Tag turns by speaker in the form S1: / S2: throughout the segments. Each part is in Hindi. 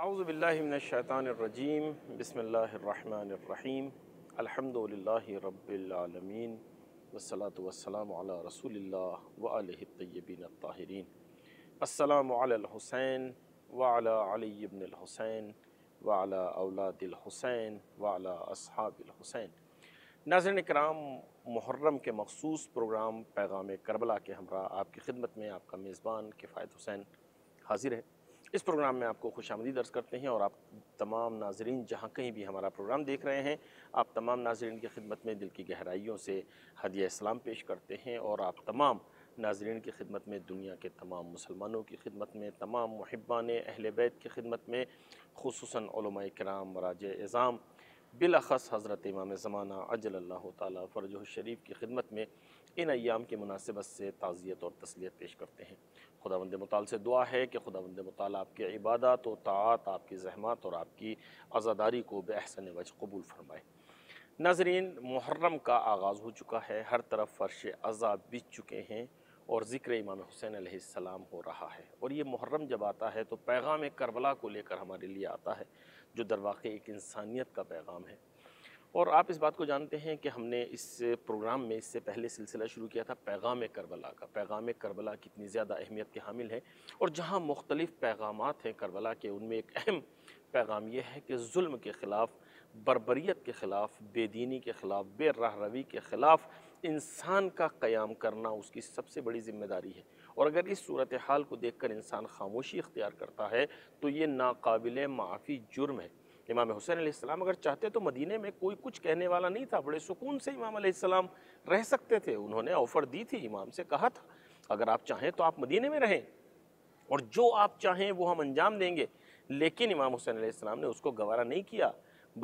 S1: अउज़बिल्लिमिनशैतानरजीम
S2: बसमीम अलहमदिल्ला रबालमीन वसलात वसलाम रसूल वलतबीन ताहरीन असलमसैन वालबनहुसैन वाल अवलादुसैन वाल असहाबुसैन नाजरन कराम मुहर्रम के मखसूस प्रोग्राम पैगाम करबला के हमरा आपकी खिदमत में आपका मेज़बान किफ़ायत हुसैन हाजिर है इस प्रोग्राम में आपको खुश आमदी दर्ज करते हैं और आप तमाम नाजरन जहाँ कहीं भी हमारा प्रोग्राम देख रहे हैं आप तमाम नाजरन की खिदमत में दिल की गहराइयों से हदिया इस्लाम पेश करते हैं और आप तमाम नाजरन की खिदमत में दुनिया के तमाम मुसलमानों की खिदमत में तमाम महबान अहल बैत की खिदमत में खसूस कराम वराज एज़ाम बिलखस हज़रत इमाम ज़माना अजल तरज शरीफ की खिदमत में इन अयाम के मुनासिबत से ताज़ियत और तसलियत पेश करते हैं खुदा बंद मताल से दुआ है कि खुदा बंद मताल आपकी इबादत और तात आपकी जहमत और आपकी आज़ादारी को बेहसन वज कबूल फरमाए नाजरीन मुहर्रम का आगाज़ हो चुका है हर तरफ फर्श अज़ा बीत चुके हैं और ज़िक्र इमाम हुसैन आसमाम हो रहा है और ये मुहर्रम जब आता है तो पैगाम करबला को लेकर हमारे लिए आता है जो दरवाक़े एक इंसानियत का पैगाम है और आप इस बात को जानते हैं कि हमने इस प्रोग्राम में इससे पहले सिलसिला शुरू किया था पैगाम करबला का पैगाम करबला कितनी ज़्यादा अहमियत के हामिल है और जहाँ मुख्तलिफ़ पैगाम हैं करबला के उनमें एक अहम पैगाम यह है कि जुल्म के ख़िलाफ़ बरबरीत के ख़िलाफ़ बेदीनी के ख़िलाफ़ राह रवी के ख़िलाफ़ इंसान का क़याम करना उसकी सबसे बड़ी ज़िम्मेदारी है और अगर इस सूरत हाल को देख कर इंसान खामोशी इख्तियार करता है तो ये नाकबिल माफ़ी जुर्म है इमाम हुसैन आसमाम अगर चाहते तो मदीने में कोई कुछ कहने वाला नहीं था बड़े सुकून से इमाम आसमाम रह सकते थे उन्होंने ऑफ़र दी थी इमाम से कहा था अगर आप चाहें तो आप मदीने में रहें और जो आप चाहें वो हम अंजाम देंगे लेकिन इमाम हुसैन आसमाम ने उसको गवारा नहीं किया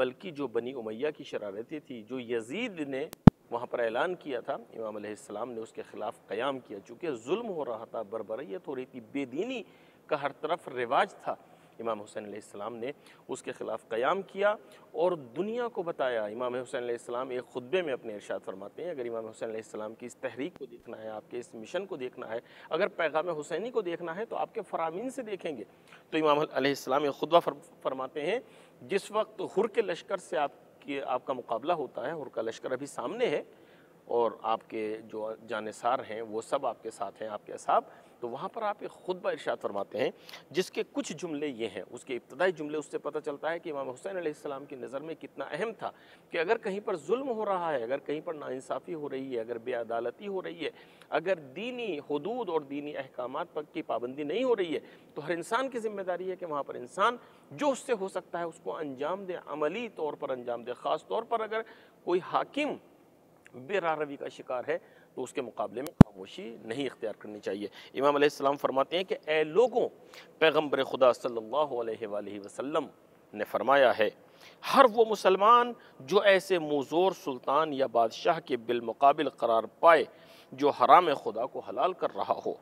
S2: बल्कि जो बनी उमैया की शरारतें थी जो यजीद ने वहाँ पर ऐलान किया था इमाम आसमाम ने उसके ख़िलाफ़ क़याम किया चूँकि जुल्म हो रहा था बरबरीत हो रही थी बेदीनी का हर तरफ रिवाज था इमाम हुसैन आसमाम ने उसके ख़िलाफ़ क़याम किया और दुनिया को बताया इमाम हुसैन आसमाम एक खुतबे में अपने इरशाद फरमाते हैं अगर इमाम हुसैन आसमाम की इस तहरीक को देखना है आपके इस मिशन को देखना है अगर पैगाम हुसैनी को देखना है तो आपके फ़रामीन से देखेंगे तो इमाम एक खुतबा फरमाते हैं जिस वक्त हुर के लश्कर से आपके आपका मुकाबला होता है हुर का लश्कर अभी सामने है और आपके जो जानसार हैं वो सब आपके साथ हैं आपके असाब तो वहाँ पर आप एक खुतबा इरशाद फरमाते हैं जिसके कुछ जुमले ये हैं उसके इब्तदाई जुमले उससे पता चलता है कि इमाम हुसैन आसमाम की नज़र में कितना अहम था कि अगर कहीं पर जुल्म हो रहा है अगर कहीं पर नाानसाफ़ी हो रही है अगर बेअदालती हो रही है अगर दीनी हदूद और दीनी अहकाम पर की पाबंदी नहीं हो रही है तो हर इंसान की जिम्मेदारी है कि वहाँ पर इंसान जो उससे हो सकता है उसको अंजाम दे अमली तौर पर अंजाम दे ख़ास तौर पर अगर कोई हाकिम बेरारवी का शिकार है तो उसके मुकाबले में खामोशी नहीं इख्तियार करनी चाहिए इमाम अलैहिस्सलाम फरमाते हैं कि ए लोगों पैगम्बर खुदा सल्ला वसम ने फरमाया है हर वो मुसलमान जो ऐसे मुजोर सुल्तान या बादशाह के बिलमकाबिल करार पाए जो हराम खुदा को हलाल कर रहा हो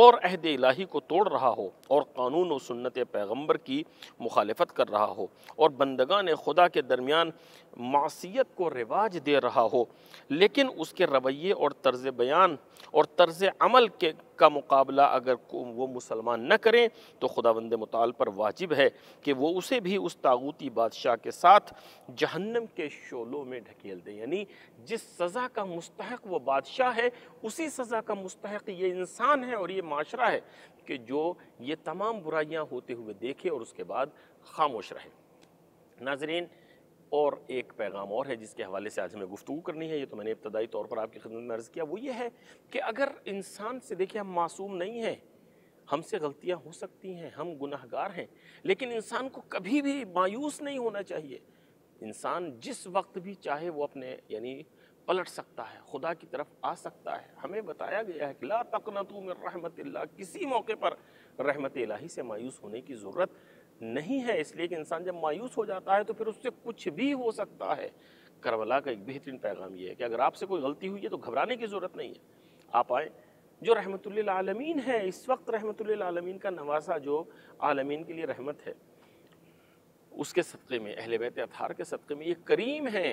S2: और अहद इलाही को तोड़ रहा हो और कानून व सुन्नत पैगम्बर की मुखालफत कर रहा हो और बंदगा ने खुदा के दरमियान मासीत को रिवाज दे रहा हो लेकिन उसके रवैये और तर्ज बयान और तर्ज अमल के का मुकाबला अगर वो मुसलमान न करें तो खुदावंद मताल पर वाजिब है कि वो उसे भी उस तागूती बादशाह के साथ जहन्नम के शोलों में ढकेल दें यानी जिस सज़ा का मुस्तक वो बादशाह है उसी सज़ा का मुस्तक ये इंसान है और ये माशरा है कि जो ये तमाम बुराइयाँ होते हुए देखे और उसके बाद खामोश रहे नाजरीन और एक पैगाम और है जिसके हवाले से आज हमें गुफ्तु करनी है ये तो मैंने इब्तदाई तौर पर आपकी खिदमत में अर्ज़ किया वो ये है कि अगर इंसान से देखिए हम मासूम नहीं हैं हमसे गलतियाँ हो सकती हैं हम गुनाहगार हैं लेकिन इंसान को कभी भी मायूस नहीं होना चाहिए इंसान जिस वक्त भी चाहे वो अपने यानी पलट सकता है खुदा की तरफ आ सकता है हमें बताया गया है कि ला तकनतू में रहमत किसी मौके पर रहमत इलाही से मायूस होने की ज़रूरत नहीं है इसलिए कि इंसान जब मायूस हो जाता है तो फिर उससे कुछ भी हो सकता है करबला का एक बेहतरीन पैगाम ये है कि अगर आपसे कोई गलती हुई है तो घबराने की ज़रूरत नहीं है आप आएँ जो रहमत आलमीन है इस वक्त रहमत आलमीन का नवासा जो आलमीन के लिए रहमत है उसके सदक़े में अहल बैत अथार के सदक़े में ये करीम है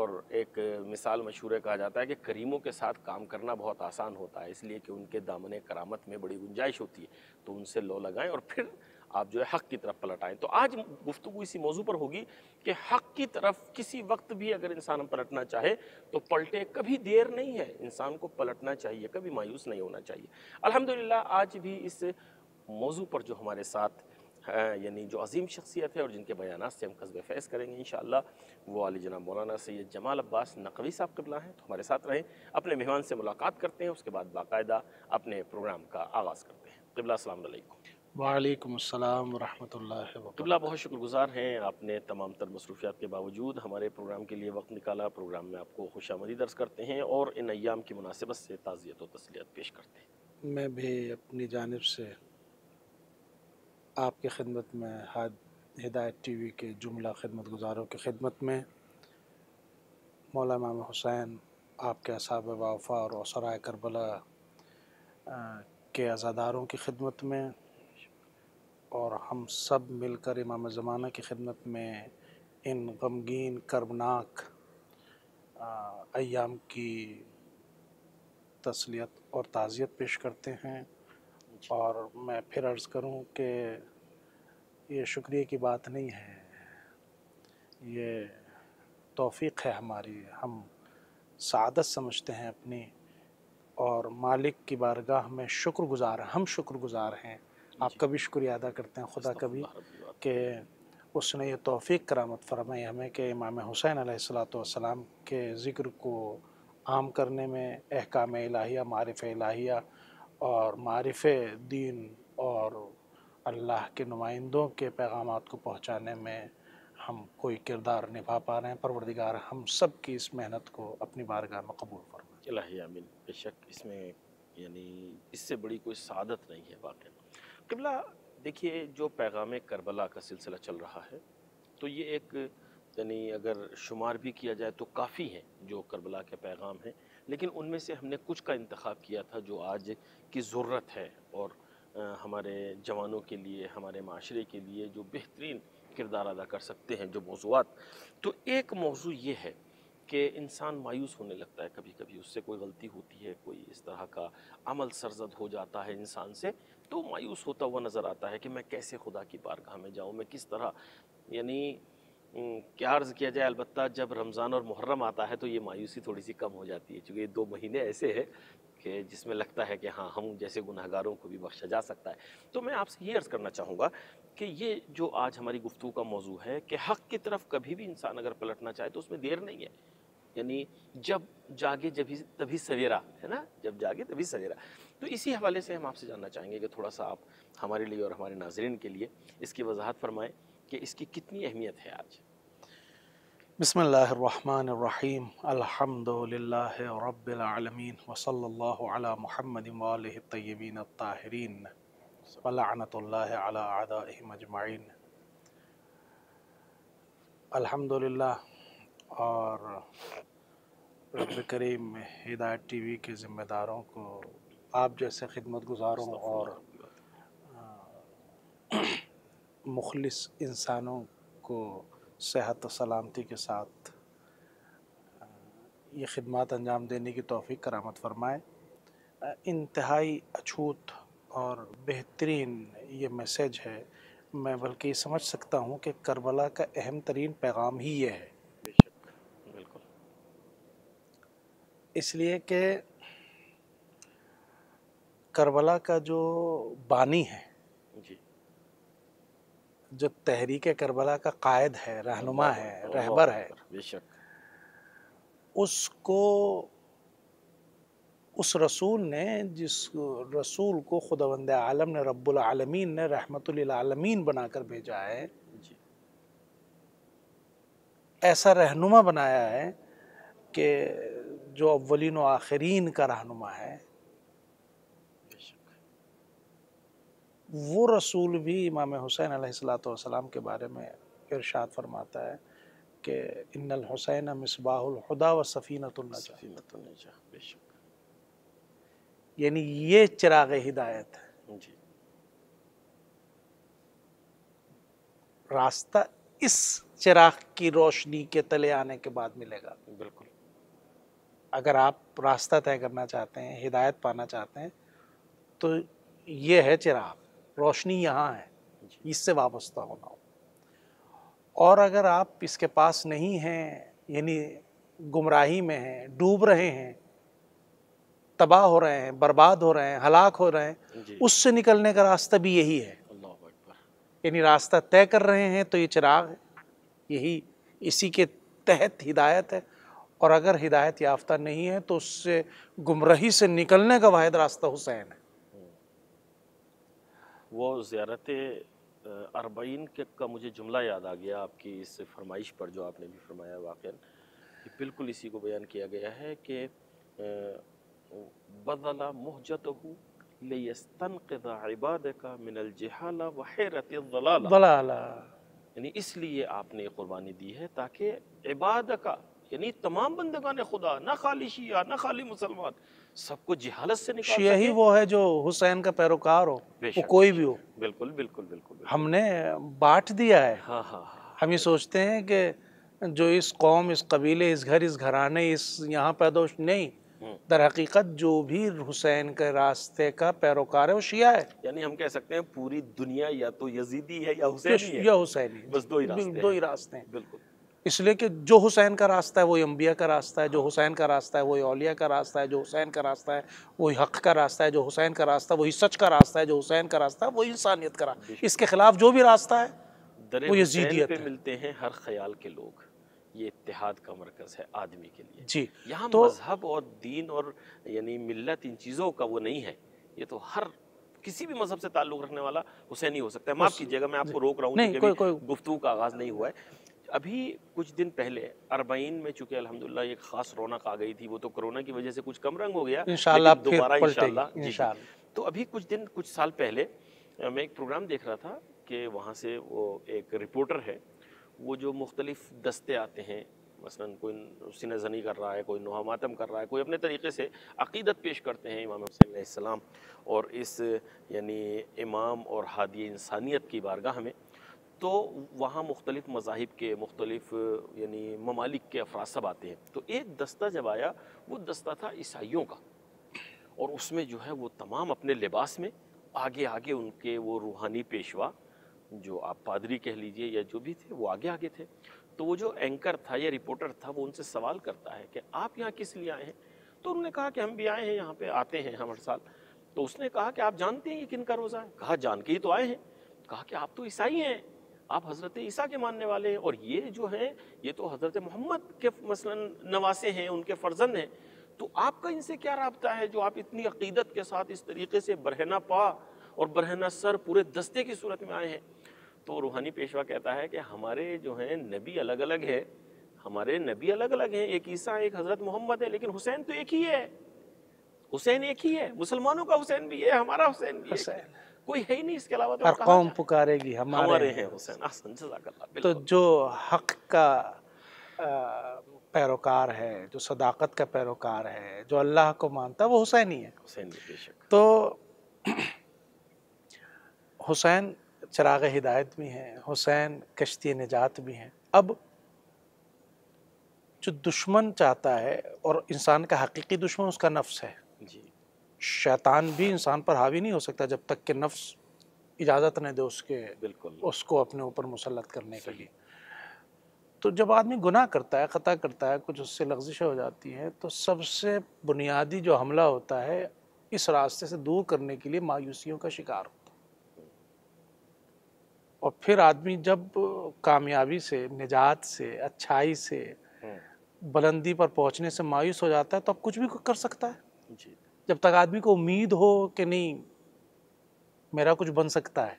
S2: और एक मिसाल मशहूर कहा जाता है कि करीमों के साथ काम करना बहुत आसान होता है इसलिए कि उनके दामन करामत में बड़ी गुंजाइश होती है तो उनसे लो लगाएं और फिर आप जो है हक़ की तरफ पलट आएँ तो आज गुफ्तु इसी मौजू पर होगी कि हक़ की तरफ किसी वक्त भी अगर इंसान पलटना चाहे तो पलटे कभी देर नहीं है इंसान को पलटना चाहिए कभी मायूस नहीं होना चाहिए अल्हम्दुलिल्लाह आज भी इस मौजू पर जो हमारे साथ यानी जो अजीम शख्सियत है और जिनके बयान से हम कस्बे फैज़ करेंगे इन वो आली जनाब मौलाना सैद जमाल अब्बास नकवी साहब कबला हैं तो हमारे साथ रहें अपने मेहमान से मुलाकात करते हैं उसके बाद बाकायदा अपने प्रोग्राम का आगाज़ करते हैं कबला असल
S1: वालेकुम अस्सलाम वरहमतुल्लाह वरक
S2: बहुत शुक्रगुजार हैं आपने तमाम तर मसरूफियात के बावजूद हमारे प्रोग्राम के लिए वक्त निकाला प्रोग्राम में आपको खुश आमदी दर्ज करते हैं और इन अयाम की मुनासिबत से ताज़ियत व तसलियत पेश करते
S1: हैं मैं भी अपनी जानब से आपकी खिदमत में हाथ हिदायत टी वी के जुमला खिदमत गुजारों की खिदमत में मौलाना माम हुसैन आपके असाब वाफा और असरा करबला के अज़ादारों की खिदमत में और हम सब मिलकर इमाम ज़माना की खिदमत में इन गमगीन कर्बनाक अयाम की तसलियत और ताज़ियत पेश करते हैं और मैं फिर अर्ज़ करूं कि ये शुक्रिया की बात नहीं है ये तोफ़ी है हमारी हम सादत समझते हैं अपनी और मालिक की बारगाह में शुक्रगुजार हम शुक्रगुजार हैं आपका भी शुक्रिया अदा करते हैं खुदा कभी कि उसने ये तोफ़ी करामत फरमाई हमें कि इमाम हुसैन सलाम के ज़िक्र को आम करने में अहकाम इलाहिया मारफ़ इलाहिया और मारफ़ दीन और अल्लाह के नुमाइंदों के पैगाम को पहुँचाने में हम कोई किरदार निभा पा रहे हैं परवरदिगार हम सब की इस मेहनत को अपनी बारगाह में कबूल
S2: फरमाए बेशक इसमें यानी इससे बड़ी कोई सादत नहीं है वाकई किबला देखिए जो पैगाम करबला का सिलसिला चल रहा है तो ये एक यानी अगर शुमार भी किया जाए तो काफ़ी हैं जो करबला के पैगाम हैं लेकिन उनमें से हमने कुछ का इंतखब किया था जो आज की ज़रूरत है और हमारे जवानों के लिए हमारे माशरे के लिए जो बेहतरीन किरदार अदा कर सकते हैं जो मौजूद तो एक मौजू ये है कि इंसान मायूस होने लगता है कभी कभी उससे कोई गलती होती है कोई इस तरह का अमल सरजद हो जाता है इंसान से तो मायूस होता हुआ नज़र आता है कि मैं कैसे खुदा की बारगाह में जाऊँ मैं किस तरह यानी क्या अर्ज़ किया जाए अलबत् जब रमज़ान और मुहर्रम आता है तो ये मायूसी थोड़ी सी कम हो जाती है क्योंकि ये दो महीने ऐसे हैं कि जिसमें लगता है कि हाँ हम जैसे गुनहगारों को भी बख्शा जा सकता है तो मैं आपसे ये अर्ज़ करना चाहूँगा कि ये जो आज हमारी गुफ्तु का मौजू है कि हक़ की तरफ कभी भी इंसान अगर पलटना चाहे तो उसमें देर नहीं है यानी जब जागे जब तभी सवेरा है ना जब जागे तभी सवेरा तो इसी हवाले से हम आपसे जानना चाहेंगे कि थोड़ा सा आप हमारे लिए और हमारे नाजरन के लिए इसकी वजाहत फरमाएँ कि इसकी कितनी अहमियत है आज
S1: बसमीम अलहमदिल्लाबीन वसल वसल्ला महमद तयबीन ताहरीन अलामजमाइन अलहमदिल्ला और रब करीम हिदायत टी वी के ज़िम्मेदारों को आप जैसे खिदमत गुजारों और मुखलिस इंसानों को सेहत और सलामती के साथ ये खदमात अंजाम देने की तोफ़ी करामत फरमाएँ इंतहाई अछूत और बेहतरीन ये मैसेज है मैं बल्कि समझ सकता हूँ कि करबला का अहम तरीन पैगाम ही ये है बेशक बिल्कुल इसलिए कि करबला का जो बानी है जी जो तहरीक करबला का कायद है रहनुमा है रहबर है बेशक उसको उस रसूल ने जिस रसूल को खुदावंद आलम ने रब्बुल आलमीन ने रहमतुल्लामीन बनाकर भेजा है ऐसा रहनुमा बनाया है कि जो अव्वलिन आखरीन का रहनुमा है वो रसूल भी इमाम हुसैन सलाम के बारे में इरशाद फरमाता है कि इन्नल हुसैन मिसबाहुलहुदा व सफ़ीन यानी ये चिराग हिदायत है जी रास्ता इस चिराग की रोशनी के तले आने के बाद मिलेगा बिल्कुल अगर आप रास्ता तय करना चाहते हैं हिदायत पाना चाहते हैं तो ये है चिराग रोशनी यहाँ है इससे वाबस्ता होना हो और अगर आप इसके पास नहीं हैं यानी गुमराही में हैं डूब रहे हैं तबाह हो रहे हैं बर्बाद हो रहे हैं हलाक हो रहे हैं उससे निकलने का रास्ता भी यही है यानी रास्ता तय कर रहे हैं तो ये चिराग है यही इसी के तहत हिदायत है और अगर हिदायत याफ्ता नहीं है तो उससे गुमराही से निकलने का वाद रास्ता हुसैन है
S2: वो ज़्यारत अरबईन के का मुझे जुमला याद आ गया आपकी इस फरमाइश पर जो आपने भी फरमाया वाक़ कि बिल्कुल इसी को बयान किया गया है कि बदला मोहजत हो लेबाद का मिनल जहाला वहरत यानी इसलिए आपने क़ुरबानी दी है ताकि इबाद का यानी तमाम ने खुदा ना खाली शिया ना खाली मुसलमान सबको जिहालत से निकाल शिया ही वो
S1: है जो हुसैन का पैरोकार हो वो कोई भी हो
S2: बिल्कुल बिल्कुल
S1: बिल्कुल हमने बांट दिया है हाँ, हाँ हाँ हम ये सोचते हैं कि जो इस कौम इस कबीले इस घर इस घराने इस यहाँ पैदोश नहीं हम्म। दर हकीकत जो भी हुसैन के रास्ते का पैरोकार है वो शिया है
S2: यानी हम कह सकते हैं पूरी दुनिया या तो यजीदी है या हुसैन या हुसैन बस दो ही रास्ते दो ही रास्ते हैं बिल्कुल
S1: इसलिए कि जो हुसैन का रास्ता है वही अम्बिया का रास्ता है जो हुसैन का रास्ता है वही औलिया का रास्ता है जो हुसैन का रास्ता है वही हक का रास्ता है जो हुसैन का रास्ता वही सच का रास्ता है जो हुसैन का रास्ता है वही इंसानियत का रास्ता इसके खिलाफ जो भी रास्ता है वो यजीदियत पे मिलते हैं हर ख्याल के लोग
S2: ये इतिहाद का मरकज है आदमी के लिए
S1: जी यहाँ
S2: तो, मजहब और दीन और यानी मिलत इन चीज़ों का वो नहीं है ये तो हर किसी भी मजहब से ताल्लुक रखने वाला हुसैन ही हो सकता है माफ कीजिएगा मैं आपको रोक रहा हूँ गुफ्तु का आगाज नहीं हुआ है अभी कुछ दिन पहले अरबईन में चूंकि अल्हम्दुलिल्लाह एक खास रौनक आ गई थी वो तो कोरोना की वजह से कुछ कम रंग हो गया इंशाल्लाह दोबारा इंशाल्लाह तो अभी कुछ दिन कुछ साल पहले मैं एक प्रोग्राम देख रहा था कि वहाँ से वो एक रिपोर्टर है वो जो मुख्तलिफ दस्ते आते हैं मसलन कोई सिन जनी कर रहा है कोई नोहा मातम कर रहा है कोई अपने तरीके से अकीदत पेश करते हैं इमाम हुसैन और इस यानी इमाम और हादी इंसानियत की बारगाह में तो वहाँ मुख्तलिफ़ मजाहब के मुख्तलिफ़ यानी ममालिक के अफराज सब आते हैं तो एक दस्ता जब आया वो दस्ता था ईसाइयों का और उसमें जो है वो तमाम अपने लिबास में आगे आगे उनके वो रूहानी पेशवा जो आप पादरी कह लीजिए या जो भी थे वो आगे आगे थे तो वो जो एंकर था या रिपोर्टर था वो उनसे सवाल करता है कि आप यहाँ किस लिए आए हैं तो उन्होंने कहा कि हम भी आए हैं यहाँ पे आते हैं हम हर साल तो उसने कहा कि आप जानते हैं ये किन का रोज़ा है कहा जान के ही तो आए हैं कहा कि आप तो ईसाई हैं आप हज़रत ईसा के मानने वाले हैं और ये जो हैं ये तो हज़रत मोहम्मद के मसलन नवासे हैं उनके फ़र्जन हैं तो आपका इनसे क्या रबता है जो आप इतनी अकीदत के साथ इस तरीके से बरहना पा और बरहना सर पूरे दस्ते की सूरत में आए हैं तो रूहानी पेशवा कहता है कि हमारे जो हैं नबी अलग अलग है हमारे नबी अलग अलग हैं एक ईसा एक हज़रत मोहम्मद है लेकिन हुसैन तो एक ही है हुसैन एक ही है मुसलमानों का हुसैन भी है हमारा हुसैन भी है कोई है ही नहीं इसके अलावा तो और कौम
S1: पुकारेगी हमारे, हमारे हैं
S2: हुसैन आसन जजाकल्ला तो
S1: जो हक का पैरोकार है जो सदाकत का पैरोकार है जो अल्लाह को मानता वो हुसैन ही है हुसैन तो हुसैन चराग हिदायत भी हैं हुसैन कश्ती निजात भी हैं अब जो दुश्मन चाहता है और इंसान का हकीकी दुश्मन उसका नफ्स है शैतान भी इंसान पर हावी नहीं हो सकता जब तक कि नफ्स इजाज़त न दे उसके बिल्कुल उसको अपने ऊपर मुसलत करने के लिए तो जब आदमी गुनाह करता है ख़ता करता है कुछ उससे लफ्जिशें हो जाती हैं तो सबसे बुनियादी जो हमला होता है इस रास्ते से दूर करने के लिए मायूसियों का शिकार होता है और फिर आदमी जब कामयाबी से निजात से अच्छाई से हम्म। बुलंदी पर पहुंचने से मायूस हो जाता है तो अब कुछ भी कर सकता है जी जब तक आदमी को उम्मीद हो कि नहीं मेरा कुछ बन सकता है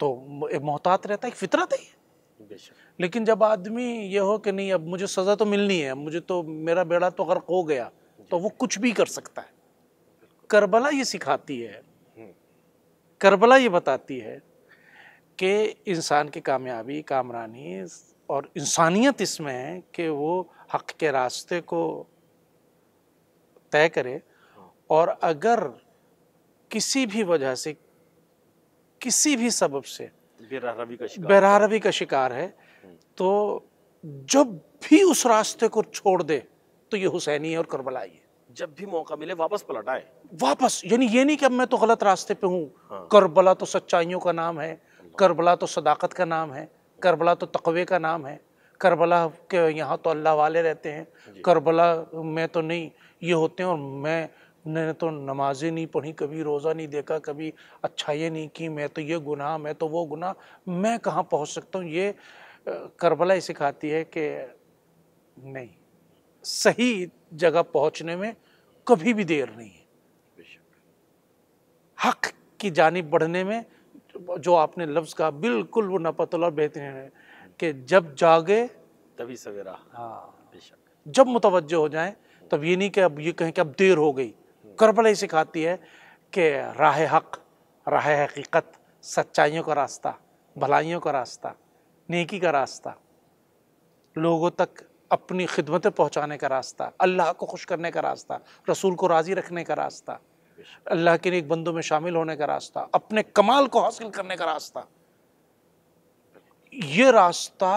S1: तो मोहतात रहता है फितरत
S2: है
S1: लेकिन जब आदमी यह हो कि नहीं अब मुझे सज़ा तो मिलनी है मुझे तो मेरा बेड़ा तो गर्क हो गया तो वो कुछ भी कर सकता है करबला ये सिखाती है हम्म। करबला ये बताती है कि इंसान की कामयाबी कामरानी और इंसानियत इसमें है कि वो हक के रास्ते को तय करे और अगर किसी भी वजह से किसी भी सबब से
S2: बेरारवी
S1: का, का शिकार है हम्म। तो जब भी उस रास्ते को छोड़ दे तो ये हुसैनी है और करबलाई है
S2: जब भी मौका मिले वापस
S1: पलटाए वापस यानी ये नहीं कि अब मैं तो गलत रास्ते पे हूँ हाँ। करबला तो सच्चाइयों का नाम है करबला तो सदाकत का नाम है करबला तो तकवे का नाम है करबला के यहाँ तो अल्लाह वाले रहते हैं करबला में तो नहीं ये होते हैं और मैं मैंने तो नमाजें नहीं पढ़ी कभी रोज़ा नहीं देखा कभी अच्छाई नहीं की मैं तो ये गुनाह मैं तो वो गुनाह मैं कहाँ पहुँच सकता हूँ ये करबला सिखाती है कि नहीं सही जगह पहुँचने में कभी भी देर नहीं है हक की जानब बढ़ने में जो आपने लफ्ज़ कहा बिल्कुल वो नपतल और बेहतरीन है कि जब जागे
S2: तभी सवेरा
S1: हाँ जब मुतवज्जो हो जाए तब ये नहीं कि अब ये कहें कि अब देर हो गई करबला सिखाती है कि राह हक राह हकीकत सच्चाइयों का रास्ता भलाइयों का रास्ता नेकी का रास्ता लोगों तक अपनी खिदमतें पहुंचाने का रास्ता अल्लाह को खुश करने का रास्ता रसूल को राज़ी रखने का रास्ता अल्लाह के नेक बंदों में शामिल होने का रास्ता अपने कमाल को हासिल करने का रास्ता ये रास्ता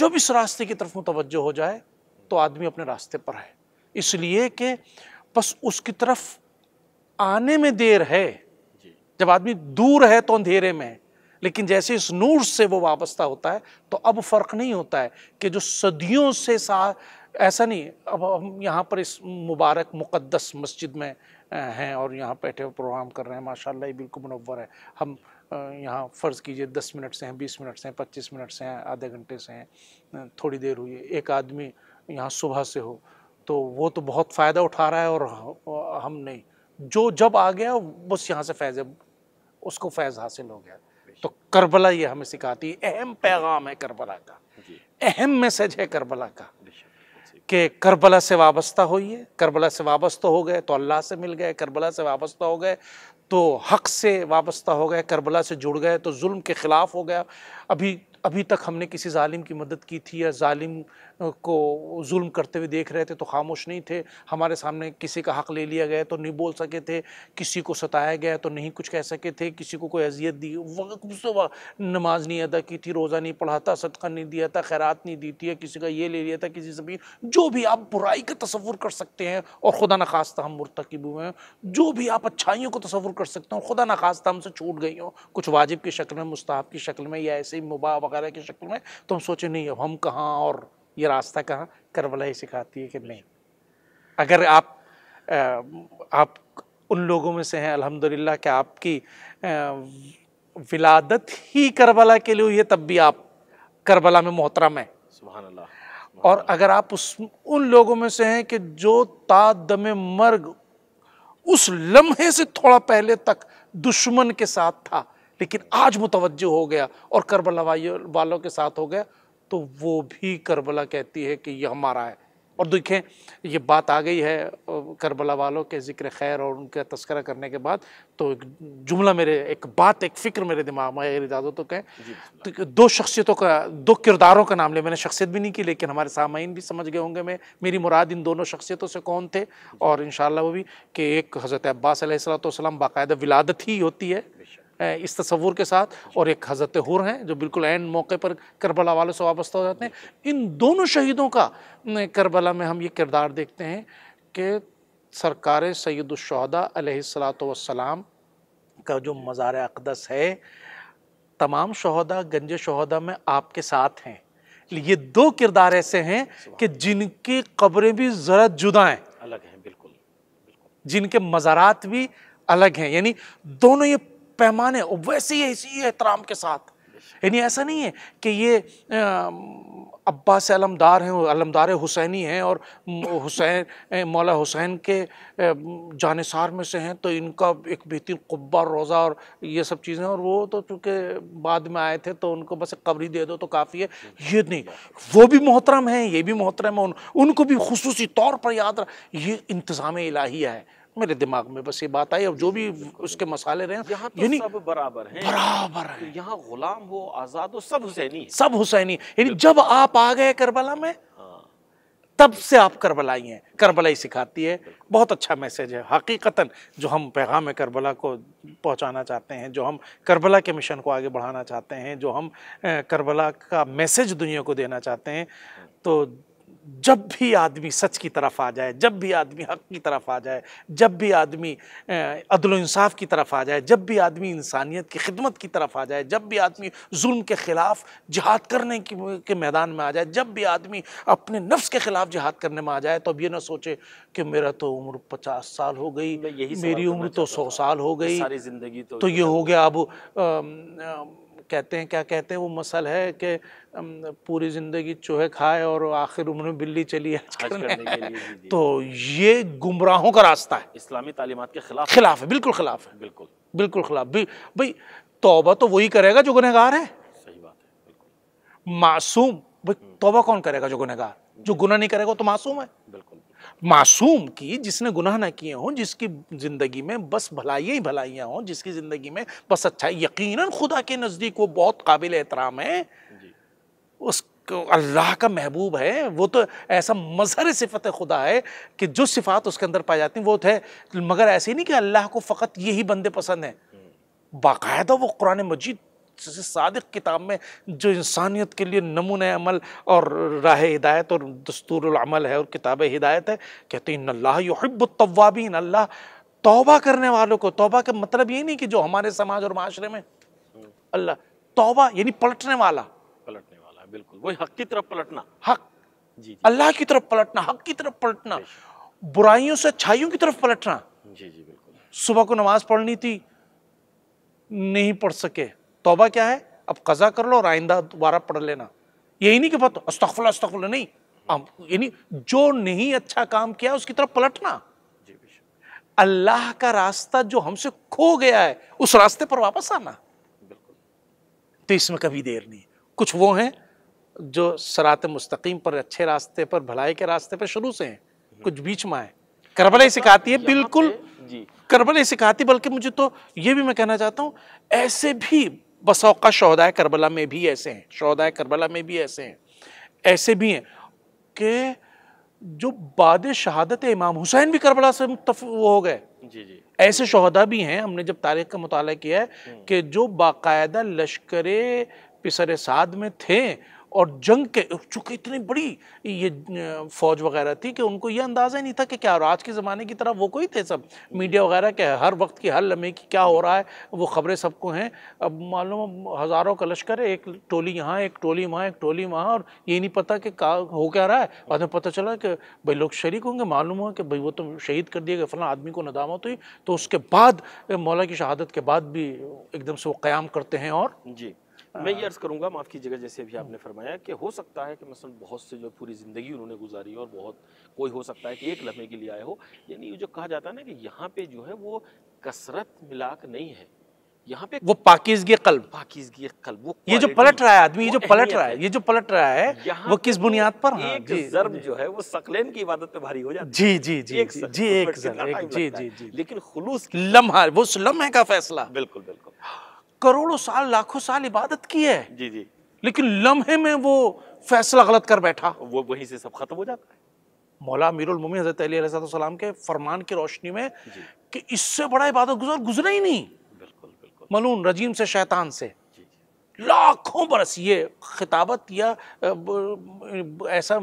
S1: जब इस रास्ते की तरफ मुतवजह हो जाए तो आदमी अपने रास्ते पर है इसलिए कि बस उसकी तरफ आने में देर है जब आदमी दूर है तो अंधेरे में है लेकिन जैसे इस नूर से वो वाबस्ता होता है तो अब फ़र्क नहीं होता है कि जो सदियों से सा ऐसा नहीं अब हम यहाँ पर इस मुबारक मुक़दस मस्जिद में हैं और यहाँ बैठे हुए प्रोग्राम कर रहे हैं माशाल्लाह ये बिल्कुल मुनवर है हम यहाँ फ़र्ज़ कीजिए दस मिनट से हैं बीस मिनट से हैं पच्चीस मिनट से हैं आधे घंटे से हैं थोड़ी देर हुई है एक आदमी यहाँ सुबह से हो तो वो तो बहुत फ़ायदा उठा रहा है और हम नहीं जो जब आ गया बस यहाँ से फैज़ उसको फैज़ हासिल हो गया तो करबला ये हमें सिखाती है अहम पैगाम है करबला का अहम मैसेज है करबला का कि करबला से वाबस्ता होइए करबला से वाबस्ता हो गए तो अल्लाह से मिल गए करबला से वाबस्ता हो गए तो हक से वाबस्ता हो गए करबला से जुड़ गए तो जुल्म के ख़िलाफ़ हो गया अभी अभी तक हमने किसी जालिम की मदद की थी या जालिम को जुल्म करते हुए देख रहे थे तो खामोश नहीं थे हमारे सामने किसी का हक़ ले लिया गया तो नहीं बोल सके थे किसी को सताया गया तो नहीं कुछ कह सके थे किसी को कोई अजियत दी वक्त नमाज नहीं अदा की थी रोज़ा नहीं पढ़ाता सदका नहीं दिया था खैरत नहीं दी थी किसी का ये ले लिया था किसी से भी जो भी आप बुराई का तस्वुर कर सकते हैं और खुदा नखास्ता हम मुरतकब हुए हैं जो भी आप अच्छाइयों को तस्वुर कर सकते हैं खुदा नखास्ता हमसे छूट गई हो कुछ वाजिब की शक्ल में मुस्ताब की शक्ल में या ऐसे ही मुबा वगैरह वगैरह की शक्ल में तो हम सोचे नहीं हम कहाँ और ये रास्ता कहाँ करबला ही सिखाती है कि नहीं अगर आप आ, आप उन लोगों में से हैं अल्हम्दुलिल्लाह कि आपकी आ, विलादत ही करबला के लिए हुई है तब भी आप करबला में मोहतरम है सुबह और अगर आप उस उन लोगों में से हैं कि जो तादम मर्ग उस लम्हे से थोड़ा पहले तक दुश्मन के साथ था लेकिन आज मुतवजह हो गया और करबला वालों के साथ हो गया तो वो भी करबला कहती है कि ये हमारा है और देखें ये बात आ गई है करबला वालों के ज़िक्र खैर और उनका तस्करा करने के बाद तो एक जुमला मेरे एक बात एक फ़िक्र मेरे दिमाग में अगर इजाज़त तो कहें तो दो शख्सियतों का दो किरदारों का नाम लिया मैंने शख्सियत भी नहीं की लेकिन हमारे सामाइन भी समझ गए होंगे मैं मेरी मुराद इन दोनों शख्सियतों से कौन थे और इन वो भी कि एक हज़रत अब्बास सलाम बाकायदा विलादत ही होती है इस तस्वूर के साथ और एक हज़रत हुर हैं जो बिल्कुल एंड मौके पर करबला वालों से वाबस्ता तो हो जाते हैं इन दोनों शहीदों का करबला में हम ये किरदार देखते हैं कि सरकार सैदुलशहदा सलाम का जो मज़ार अकदस है तमाम शहदा गंज शहदा में आपके साथ हैं ये दो किरदार ऐसे हैं कि जिनकी कब्रें भी ज़रा जुदा हैं
S2: अलग हैं बिल्कुल,
S1: बिल्कुल जिनके मज़ारात भी अलग हैं यानी दोनों ये पैमाने वैसे ही इसी एहतराम के साथ यानी ऐसा नहीं है कि ये अब्बास अलमदार हैं अलमदार हुसैनी हैं और हुसैन मौला हुसैन के जानसार में से हैं तो इनका एक बेहतरीन कुब्बा रोज़ा और ये सब चीज़ें और वो तो चूँकि बाद में आए थे तो उनको बस कबरी दे दो तो काफ़ी है ये नहीं वो भी मोहतरम हैं ये भी मोहतरम है उन, उनको भी खसूसी तौर पर याद रख ये इंतज़ाम इलाहिया है मेरे दिमाग में बस ये बात आई अब जो भी उसके मसाले रहे यहाँ तो सब बराबर हैं बराबर है तो यहाँ गुलाम हो आजाद हो सब हुसैनी सब हुसैनी यानी जब आप आ गए करबला में हाँ। तब से आप करबलाई हैं करबलाई सिखाती है बहुत अच्छा मैसेज है हकीकता जो हम पैगाम करबला को पहुंचाना चाहते हैं जो हम करबला के मिशन को आगे बढ़ाना चाहते हैं जो हम करबला का मैसेज दुनिया को देना चाहते हैं हाँ। तो जब भी आदमी सच की तरफ आ जाए जब भी आदमी हक की तरफ आ जाए जब भी आदमी अदल की तरफ आ जाए जब भी आदमी इंसानियत की खिदमत की तरफ आ जाए जब भी आदमी जुल्म के ख़िलाफ़ जहाद करने की के मैदान में आ जाए जब भी आदमी अपने नफ्स के ख़िलाफ़ जहाद करने में आ जाए तो अब ये ना सोचे कि मेरा तो उम्र पचास साल हो गई मेरी उम्र तो सौ साल हो गई सारी
S2: ज़िंदगी तो, तो ये हो
S1: गया अब कहते हैं क्या कहते हैं वो मसल है कि पूरी ज़िंदगी चूहे खाए और आखिर उम्र में बिल्ली चली है करने करने के लिए तो ये गुमराहों का रास्ता है इस्लामी
S2: तालीमत के खिलाफ खिलाफ है
S1: बिल्कुल खिलाफ है बिल्कुल बिल्कुल खिलाफ भाई तोबा तो वही करेगा जो गुनहगार है सही बात है मासूम भाई हम्म। तोबा कौन करेगा जो गुनहगार जो गुना नहीं करेगा तो मासूम है बिल्कुल मासूम की जिसने गुनाह ना किए हों जिसकी ज़िंदगी में बस भलाइयाँ ही भलाइयाँ हों जिसकी ज़िंदगी में बस अच्छा यकीनन खुदा के नज़दीक वो बहुत काबिल एहतराम है उस अल्लाह का महबूब है वो तो ऐसा मजहर सिफत खुदा है कि जो सिफात उसके अंदर पाई जाती है वो तो है मगर ऐसे नहीं कि अल्लाह को फ़कत यही बंदे पसंद हैं हम्म। बाकायदा वो कुरान मजीद जैसे सदक किताब में जो इंसानियत के लिए नमून अमल और राह हिदायत और दस्तूरमल है और किताब हिदायत है कहते हैं इनबाबीन अल्लाह तोबा करने वालों को तोबा का मतलब ये नहीं कि जो हमारे समाज और माशरे में अल्लाह तोबा यानी पलटने वाला
S2: पलटने वाला है बिल्कुल
S1: वही हक की तरफ पलटना हक जी, जी अल्लाह की तरफ पलटना हक की तरफ पलटना बुराइयों से अच्छाइयों की तरफ पलटना जी जी बिल्कुल सुबह को नमाज पढ़नी थी नहीं पढ़ सके तोबा क्या है अब कज़ा कर लो और आइंदा दोबारा पढ़ लेना यही नहीं कि बहुत अस्तफला अस्तफला नहीं यानी जो नहीं अच्छा काम किया उसकी तरफ पलटना अल्लाह का रास्ता जो हमसे खो गया है उस रास्ते पर वापस आना तो इसमें कभी देर नहीं कुछ वो हैं जो सरात मुस्तकीम पर अच्छे रास्ते पर भलाई के रास्ते पर शुरू से हैं हम्म। कुछ बीच में आए करबला सिखाती है बिल्कुल करबला सिखाती बल्कि मुझे तो ये भी मैं कहना चाहता हूँ ऐसे भी बसौका शहदाय करबला में भी ऐसे हैं शहदाय करबला में भी ऐसे हैं ऐसे भी हैं कि जो बाद शहादत इमाम हुसैन भी करबला से मुतफ वो हो गए जी जी ऐसे शहदा भी हैं हमने जब तारीख का मुताल किया है हम्म। कि जो बाकायदा लश्कर पिसर साद में थे और जंग के चूँकि इतनी बड़ी ये फौज वगैरह थी कि उनको ये अंदाज़ा नहीं था कि क्या और आज के ज़माने की तरह वो कोई थे सब मीडिया वगैरह के हर वक्त की हर लम्हे की क्या हो रहा है वो ख़बरें सबको हैं अब मालूम हज़ारों का लश्कर है एक टोली यहाँ एक टोली वहाँ एक टोली वहाँ और ये नहीं पता कि का हो क्या रहा है बाद में पता चला कि भाई लोग शरीक होंगे मालूम हुआ कि भाई वो तो शहीद कर दिए गए फला आदमी को नदामत हुई तो, तो उसके बाद मौला की शहादत के बाद भी एकदम से वो क़्याम करते हैं और जी
S2: मैं ये हाँ। अर्ज़ करूंगा माफ़ कीजिएगा जैसे अभी आपने फरमाया कि हो सकता है कि मसलन बहुत से जो पूरी ज़िंदगी उन्होंने गुजारी और बहुत कोई हो सकता है कि एक लम्हे के लिए आए हो यानी जो कहा जाता है ना कि यहाँ पे जो है वो कसरत मिलाक नहीं है यहाँ पे वो
S1: पाकिजगी कल
S2: पाकिजगी कल वो ये जो पलट रहा है आदमी ये जो पलट रहा है ये
S1: जो पलट रहा है वो किस बुनियाद पर हाँ, एक
S2: जर्ब जो है वो सकलेन की इबादत पे भारी हो जाए जी जी जी एक जी जी एक जी जी जी
S1: लेकिन खुलूस लम्हा वो लम्हे का फैसला बिल्कुल बिल्कुल करोड़ों साल लाखों साल इबादत की है जी जी लेकिन लम्हे में वो फैसला गलत कर बैठा वो वहीं से सब खत्म हो जाता है मौला मीरुल मोमिन हजरत अली सलाम के फरमान की रोशनी में कि इससे बड़ा इबादत गुजर गुजरा ही नहीं बिल्कुल बिल्कुल मलून रजीम से शैतान से लाखों बरस ये खिताबत या ऐसा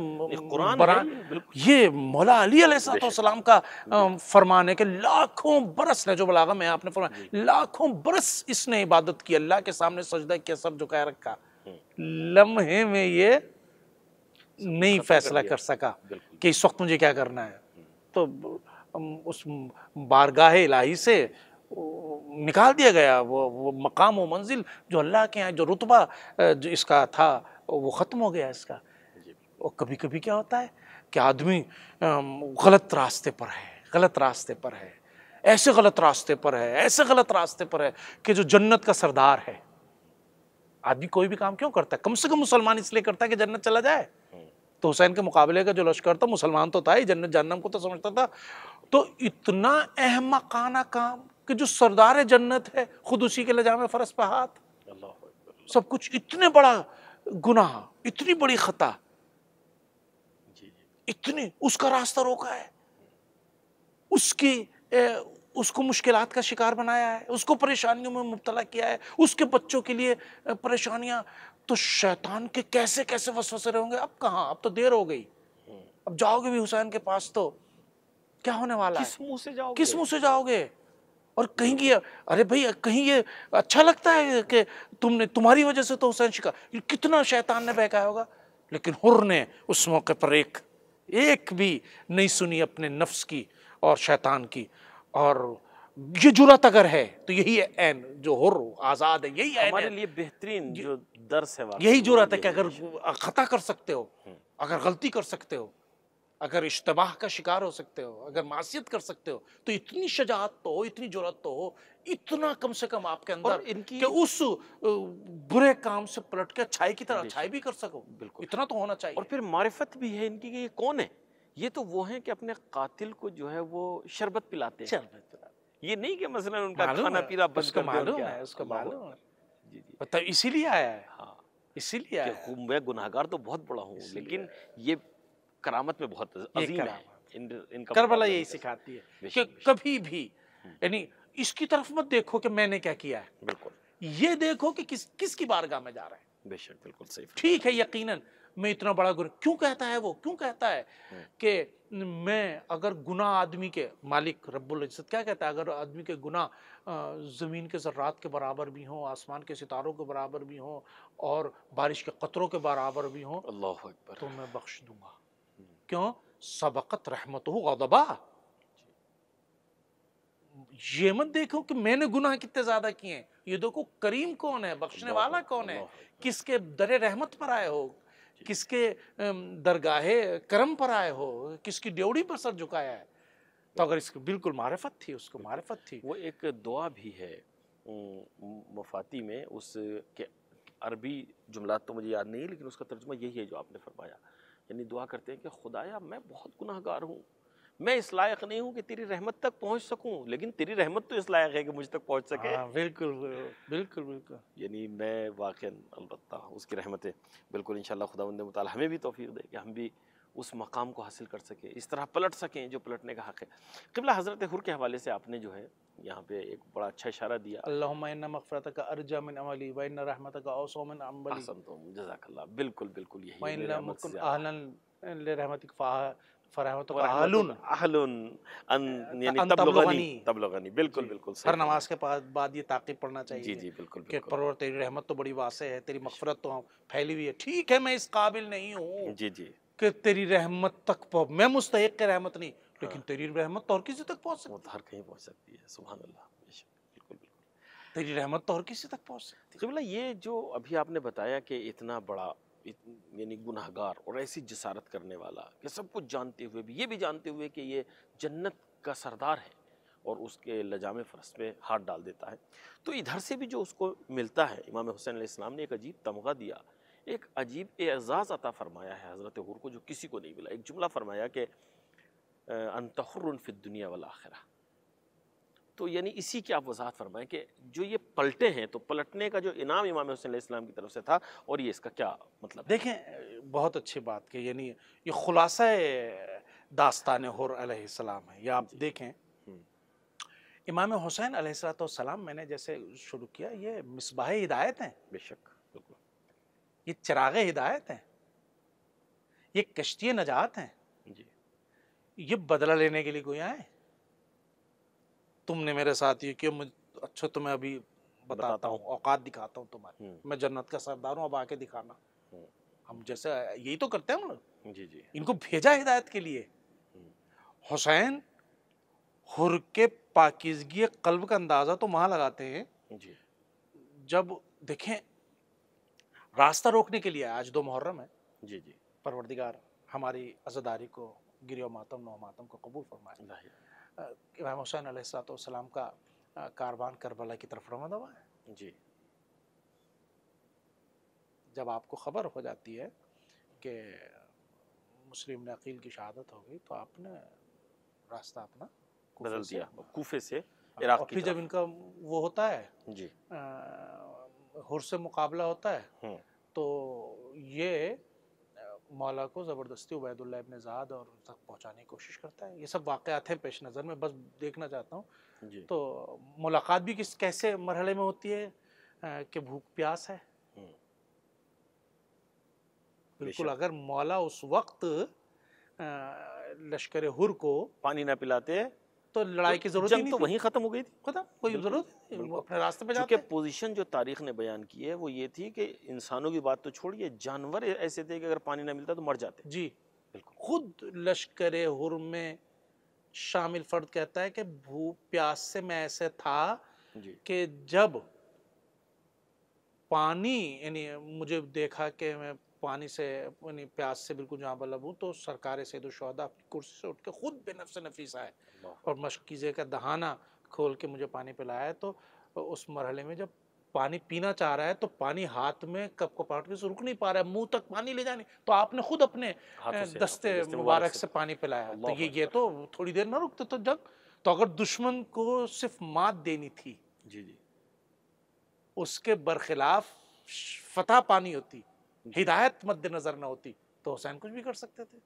S1: कुरान ये मौला अली अलैहिस्सलाम का फरमान है कि लाखों बरस ने जो बलागा में आपने फरमाया लाखों बरस इसने इबादत की अल्लाह के सामने सजदा किया सब झुकाया रखा हम्म। लम्हे में ये नहीं फैसला कर सका कि इस वक्त मुझे क्या करना है हम्म। तो उस बारगाह इलाही से निकाल दिया गया वो वो मकाम व मंजिल जो अल्लाह के यहाँ जो रुतबा जो इसका था वो ख़त्म हो गया इसका और कभी कभी क्या होता है कि आदमी गलत रास्ते पर है गलत रास्ते पर है ऐसे गलत रास्ते पर है ऐसे गलत रास्ते पर है कि जो जन्नत का सरदार है आदमी कोई भी काम क्यों करता है कम से कम मुसलमान इसलिए करता है कि जन्नत चला जाए हम्म। तो हुसैन के मुकाबले का जो लश्कर था मुसलमान तो था ही जन्नत जहन्नम को तो समझता था तो इतना अहम काना काम कि जो सरदार जन्नत है खुद उसी के लजाम फरस पर हाथ सब कुछ इतने बड़ा गुनाह इतनी बड़ी खता इतनी उसका रास्ता रोका है उसकी ए, उसको मुश्किल का शिकार बनाया है उसको परेशानियों में मुबतला किया है उसके बच्चों के लिए परेशानियां तो शैतान के कैसे कैसे वसवसे होंगे अब कहा अब तो देर हो गई हम्म। अब जाओगे भी हुसैन के पास तो क्या होने वाला किस
S2: मुंह से जाओगे किस मुंह से
S1: जाओगे और कहीं की अरे भाई कहीं ये अच्छा लगता है कि तुमने तुम्हारी वजह से तो हुसैन शिका कितना शैतान ने बहकाया होगा लेकिन हुर ने उस मौके पर एक एक भी नहीं सुनी अपने नफ्स की और शैतान की और ये जुरत अगर है तो यही है एन जो हुर आज़ाद है यही है हमारे लिए बेहतरीन जो दर्स है यही जुरत है कि अगर खता कर सकते हो हम्म। अगर गलती कर सकते हो अगर इश्तबाह का शिकार हो सकते हो अगर मासीत कर सकते हो तो इतनी शजात तो हो इतनी जरूरत तो हो इतना कम से कम आपके अंदर इनकी कि उस बुरे काम से पलट के अच्छाई की तरह अच्छाई भी कर सको बिल्कुल इतना तो होना चाहिए और फिर मारिफत भी
S2: है इनकी कि ये कौन है ये तो वो है कि अपने कातिल को जो है वो शरबत पिलाते हैं ये नहीं कि मसलन उनका खाना पीना बस का मालूम है उसका मालूम है इसीलिए आया है हाँ। इसीलिए मैं गुनाहगार तो बहुत बड़ा हूँ लेकिन ये
S1: करामत में बहुत अजीम है
S2: इन, इनका करबला यही
S1: सिखाती है कि कभी भी यानी इसकी तरफ मत देखो कि मैंने क्या किया है बिल्कुल ये देखो कि किस किसकी बारगाह में जा रहा है
S2: बेशक बिल्कुल सही
S1: ठीक है यकीनन मैं इतना बड़ा गुना क्यों कहता है वो क्यों कहता है हम्म। कि मैं अगर गुना आदमी के मालिक रब्बुल इज्जत क्या कहता है अगर आदमी के गुना ज़मीन के ज़र्रात के बराबर भी हों आसमान के सितारों के बराबर भी हों और बारिश के कतरों के बराबर भी हों अल्लाह तो मैं बख्श दूंगा क्यों सबकत रहमत हो गदबा ये मत देखो कि मैंने गुनाह कितने ज्यादा किए हैं ये देखो करीम कौन है बख्शने वाला कौन है किसके दर रहमत पर आए हो किसके दरगाहे करम पर आए हो किसकी ड्योड़ी पर सर झुकाया है तो अगर इसको बिल्कुल मारफत थी
S2: उसको मारफत थी वो एक दुआ भी है मफाती में उस के अरबी जुमला तो मुझे याद नहीं है लेकिन उसका तर्जुमा यही है जो आपने फरमाया यानी दुआ करते हैं कि खुदाया मैं बहुत गुनाहगार हूँ मैं इस लायक नहीं हूँ कि तेरी रहमत तक पहुँच सकूँ लेकिन तेरी रहमत तो इस लायक है कि मुझ तक पहुँच सके हाँ, बिल्कुल बिल्कुल बिल्कुल यानी मैं वाक़ अलबत् उसकी रहमतें बिल्कुल इन शाला खुदा मंद हमें भी तोफ़ी दे कि हम भी उस मकाम को हासिल कर सके इस तरह पलट सकें जो पलटने का हक़ है किबला हज़रत हुर के हवाले से आपने जो है यहाँ पे एक बड़ा अच्छा इशारा दिया
S1: का अर्जा मिन अमली रहमत का जजाकल्ला
S2: बिल्कुल बिल्कुल यही रहमत बिल्कुल बिल्कुल हर नमाज
S1: के बाद ये ताकीब पढ़ना चाहिए जी जी
S2: बिल्कुल
S1: तेरी रहमत तो बड़ी वासे है तेरी मफरत तो फैली हुई है ठीक है मैं इस काबिल नहीं हूँ जी जी कि तेरी रहमत तक पहुँच मैं मुस्तक के रहमत नहीं लेकिन हाँ। तेरी रहमत तो और किसी तक पहुँच सकती है हर कहीं पहुँच सकती है सुबह अल्लाह बिल्कुल बिल्कुल तेरी रहमत तो और किसी तक पहुँच सकती है ये
S2: जो अभी आपने बताया कि इतना बड़ा यानी गुनाहगार और ऐसी जसारत करने वाला कि सब कुछ जानते हुए भी ये भी जानते हुए कि ये जन्नत का सरदार है और उसके लजाम फरस पे हाथ डाल देता है तो इधर से भी जो उसको मिलता है इमाम हुसैन इस्लाम ने एक अजीब तमगा दिया एक अजीब एजाज़ अता फरमाया है हज़रत हूर को जो किसी को नहीं मिला एक जुमला फरमाया कि अनतहर दुनिया वाला आखिरा तो यानी इसी की आप वजाहत फरमाएं कि जो ये पलटे हैं तो पलटने का जो इनाम इमाम हुसैन
S1: की तरफ से था और ये इसका क्या मतलब देखें बहुत अच्छी बात कि यानी ये खुलासा दास्तान हर अलैहिस्सलाम है या आप देखें इमाम हुसैन अलैहिस्सलाम मैंने जैसे शुरू किया ये मिसबाह हिदायत हैं बेशक ये चिराग हिदायत हैं ये कश्ती नजात हैं ये बदला लेने के लिए कोई आए तुमने मेरे साथ ये क्यों मुझ अच्छा तो मैं अभी बताता, हूँ औकात दिखाता हूँ तुम्हारी हम्म। मैं जन्नत का सरदार हूँ अब आके दिखाना हम्म। हम जैसे यही तो करते हैं हम
S2: लोग जी जी
S1: इनको भेजा हिदायत के लिए हम्म। हुसैन हुर के पाकिजगी कल्ब का अंदाज़ा तो वहां लगाते हैं जी जब देखें रास्ता रोकने के लिए आज दो मुहर्रम है जी जी परवरदिगार हमारी अजादारी को गिर मातम नो मातम को कबूल फरमाए इमाम हुसैन सलाम का कारबान करबला की तरफ रवाना हुआ है जी जब आपको खबर हो जाती है कि मुस्लिम नकील की शहादत हो गई तो आपने रास्ता अपना
S2: बदल दिया कूफे से हाँ, इराक की फिर जब
S1: इनका वो होता है जी आ, हुर से मुकाबला होता है तो ये मौला को ज़बरदस्ती उबैदुल्ला इबन ज़ाद और तक पहुँचाने की कोशिश करता है ये सब वाक़ात हैं पेश नज़र में बस देखना चाहता हूँ तो मुलाकात भी किस कैसे मरहले में होती है कि भूख प्यास है बिल्कुल अगर मौला उस वक्त लश्कर हुर को पानी ना पिलाते तो लड़ाई की जरूरत जंग तो
S2: वही खत्म हो गई थी खत्म कोई जरूरत अपने रास्ते पर जाते पोजिशन जो तारीख ने बयान की है वो ये थी कि इंसानों की बात तो छोड़िए जानवर ऐसे थे कि अगर पानी ना मिलता तो मर जाते
S1: जी बिल्कुल खुद लश्कर हुर में शामिल फर्द कहता है कि भूख प्यास से मैं ऐसे था कि जब पानी यानी मुझे देखा कि मैं पानी से यानी प्यास से बिल्कुल जहाँ बलब हूँ तो सरकार तो शहदा अपनी कुर्सी से उठ के ख़ुद से नफीस आए और मशकीज़े का दहाना खोल के मुझे पानी पिलाया है तो उस मरहले में जब पानी पीना चाह रहा है तो पानी हाथ में कप को पाट के रुक नहीं पा रहा है मुंह तक पानी ले जाने तो आपने खुद अपने दस्ते मुबारक से पानी पिलाया तो ये ये तो थोड़ी देर ना रुकते तो जब तो अगर दुश्मन को सिर्फ मात देनी थी जी जी उसके बरखिलाफ फतह पानी होती हम्म। हिदायत मद्देनजर न होती तो हुसैन कुछ भी कर सकते थे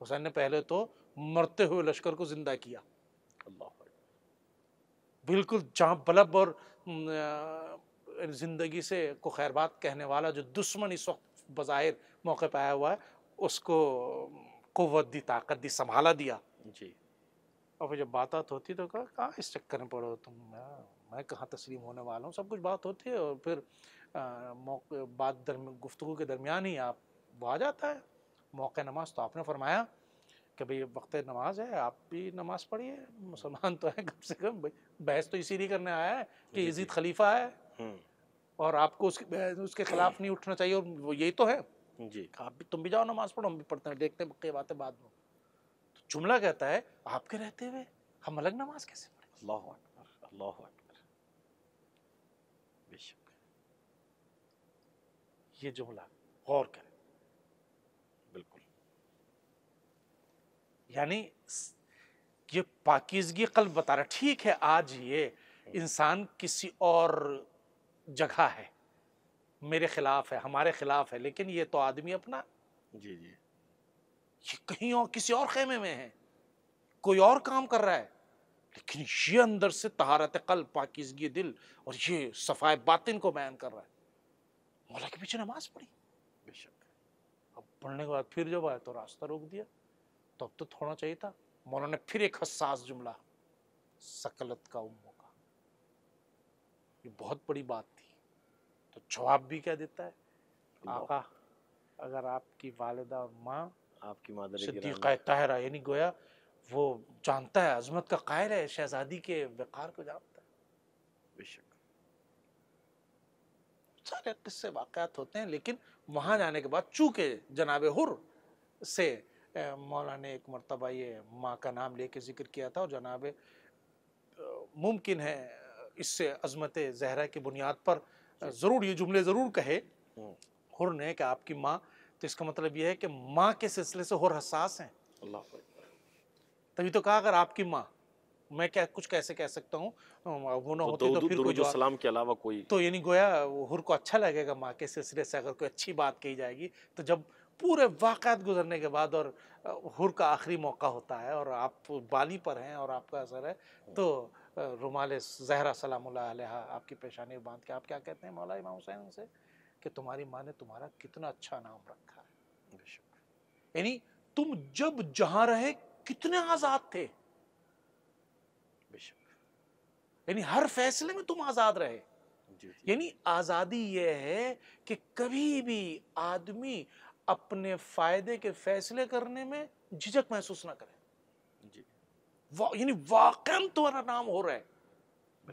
S1: हुसैन ने पहले तो मरते हुए लश्कर को जिंदा किया अल्लाह बिल्कुल जहाँ बलब और हम्म, ज़िंदगी से को खैरबात कहने वाला जो दुश्मन इस वक्त बज़ाहिर मौके पर आया हुआ है उसको हम्म, कुत दी ताकत दी संभाला दिया जी और फिर जब बात बात होती तो कहा कहाँ इस चक्कर में पड़ो तुम मैं, मैं कहाँ तस्लीम होने वाला हूँ सब कुछ बात होती है और फिर बात गुफ्तु के दरमियान ही आप वो आ जाता है मौक़ नमाज तो आपने फरमाया कि भाई वक्त नमाज है आप भी नमाज पढ़िए मुसलमान तो है कम से कम बहस तो इसीलिए करने आया है कि यजीद खलीफा है हम्म। और आपको उसके उसके खिलाफ नहीं उठना चाहिए और वो यही तो है जी आप भी तुम भी जाओ नमाज पढ़ो हम भी पढ़ते हैं देखते हैं कई बातें बाद में तो जुमला कहता है आपके रहते हुए हम अलग नमाज कैसे पढ़ें अल्लाह अल्लाह ये जुमला गौर करें बिल्कुल यानी ये पाकिजगी कल बता रहा ठीक है आज ये इंसान किसी और जगह है मेरे खिलाफ है हमारे खिलाफ है लेकिन ये तो आदमी अपना जी जी ये कहीं और किसी और खेमे में है कोई और काम कर रहा है लेकिन ये अंदर से तहारत कल पाकिजगी दिल और ये सफाए बातिन को बयान कर रहा है मौला के पीछे नमाज पढ़ी बेशक अब पढ़ने के बाद फिर जब आया तो रास्ता रोक दिया तब तो थोड़ा चाहिए था मौला ने फिर एक हसास जुमला सकलत का उम्मो का ये बहुत बड़ी बात थी तो जवाब भी क्या देता है आका अगर आपकी वालदा और माँ आपकी मादर ताहरा यानी गोया वो जानता है अजमत का कायर है शहजादी के वक़ार को जानता है बेशक सारे किस्से वाक़ात होते हैं लेकिन वहाँ जाने के बाद चूँकि जनाब हुर से मौला ने एक मरतबा ये माँ का नाम ले कर ज़िक्र किया था और जनाब मुमकिन है इससे अजमत जहरा की बुनियाद पर ज़रूर ये जुमले ज़रूर कहे हम्म। हुर ने कि आपकी माँ तो इसका मतलब यह है कि माँ के सिलसिले से हुर हसास हैं तभी तो कहा अगर आपकी माँ मैं क्या कुछ कैसे कह सकता हूँ वो ना होते तो, तो फिर जो सलाम
S2: के अलावा कोई तो
S1: यानी गोया हुर को अच्छा लगेगा माँ के सिलसिले से अगर कोई अच्छी बात कही जाएगी तो जब पूरे वाक़ात गुजरने के बाद और हुर का आखिरी मौका होता है और आप बाली पर हैं और आपका असर है तो रुमाल जहरा सलाम आपकी पेशानी बांध के आप क्या कहते हैं मौला इमाम हुसैन से कि तुम्हारी माँ ने तुम्हारा कितना अच्छा नाम रखा है यानी तुम जब जहाँ रहे कितने आज़ाद थे यानी हर फैसले में तुम आज़ाद रहे यानी आज़ादी यह है कि कभी भी आदमी अपने फायदे के फैसले करने में झिझक महसूस ना करे वा, यानी वाकई तुम्हारा तो नाम हो रहा है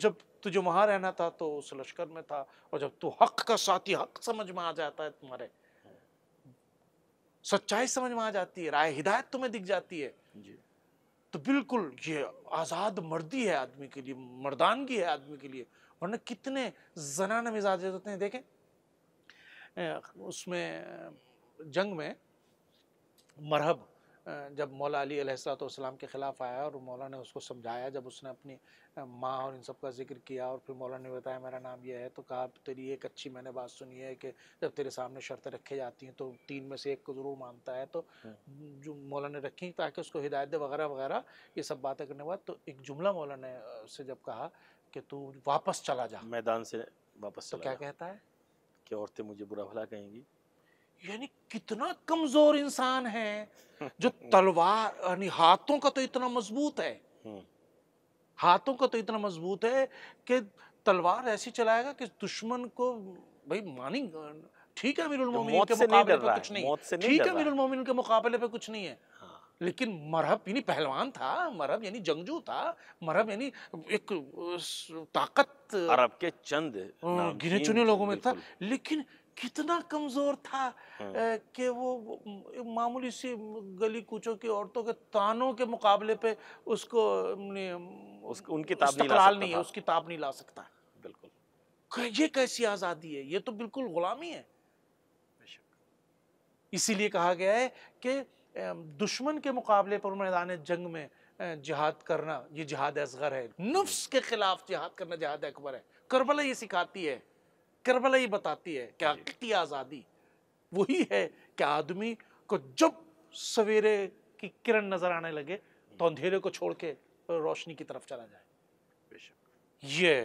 S1: जब तुझे वहां रहना था तो उस लश्कर में था और जब तू हक का साथी हक समझ में आ जाता है तुम्हारे हाँ। सच्चाई समझ में आ जाती है राय हिदायत तुम्हें दिख जाती है तो बिल्कुल ये आज़ाद मर्दी है आदमी के लिए मर्दानगी है आदमी के लिए वरना कितने जनाना मिजाज होते हैं देखें उसमें जंग में मरहब जब मौला अली अलैहिस्सलाम के ख़िलाफ़ आया और मौला ने उसको समझाया जब उसने अपनी माँ और इन सब का जिक्र किया और फिर मौला ने बताया मेरा नाम यह है तो कहा तेरी एक अच्छी मैंने बात सुनी है कि जब तेरे सामने शर्तें रखी जाती हैं तो तीन में से एक को ज़रूर मानता है तो हाँ। जो मौला ने रखी ताकि उसको हिदायत वगैरह वगैरह ये सब बातें करने के बाद तो एक जुमला मौला ने उससे जब कहा कि तू वापस चला जा
S2: मैदान से वापस तो क्या कहता है कि औरतें मुझे बुरा भला कहेंगी
S1: यानी कितना कमजोर इंसान है जो तलवार यानी हाथों का तो इतना मजबूत है हम्म। हाथों का तो इतना मजबूत है कि तलवार ऐसी चलाएगा कि दुश्मन को भाई मानी ठीक है अमीरुल मोमिन के मुकाबले पे कुछ नहीं ठीक है अमीरुल मोमिन के मुकाबले पे कुछ नहीं है हाँ। लेकिन मरहब यानी पहलवान था मरहब यानी जंगजू था मरहब यानी एक ताकत अरब
S2: के चंद गिने चुने
S1: लोगों में था लेकिन कितना कमजोर था हाँ। कि वो मामूली सी गली कूचों की औरतों के तानों के मुकाबले पे उसको उस, उनकी नहीं ला नहीं है उसकी ताब नहीं ला सकता बिल्कुल ये कैसी आज़ादी है ये तो बिल्कुल गुलामी है इसीलिए कहा गया है कि दुश्मन के मुकाबले पर मैदान जंग में जिहाद करना ये जिहाद असगर है नुफ्स के खिलाफ जिहाद करना जिहाद अकबर है करबला ये सिखाती है करबला ही बताती है कि हकीकी आज़ादी वही है कि आदमी को जब सवेरे की किरण नज़र आने लगे तो अंधेरे को छोड़ के रोशनी की तरफ चला जाए बेशक ये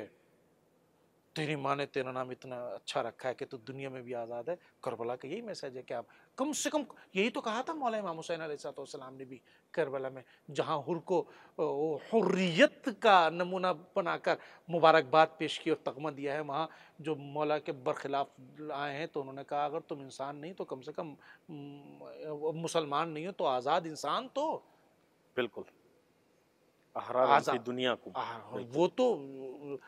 S1: तेरी माँ ने तेरा नाम इतना अच्छा रखा है कि तू दुनिया में भी आज़ाद है करबला का यही मैसेज है कि आप कम से कम यही तो कहा था मौलाना इमाम हुसैन आसमाम ने भी करबला में जहाँ हुर को हुर्रियत का नमूना बनाकर मुबारकबाद पेश की और तगमा दिया है वहाँ जो मौला के बरखिलाफ आए हैं तो उन्होंने कहा अगर तुम इंसान नहीं तो कम से कम मुसलमान नहीं हो तो आज़ाद इंसान तो
S2: बिल्कुल अहरारन दुनिया को वो
S1: तो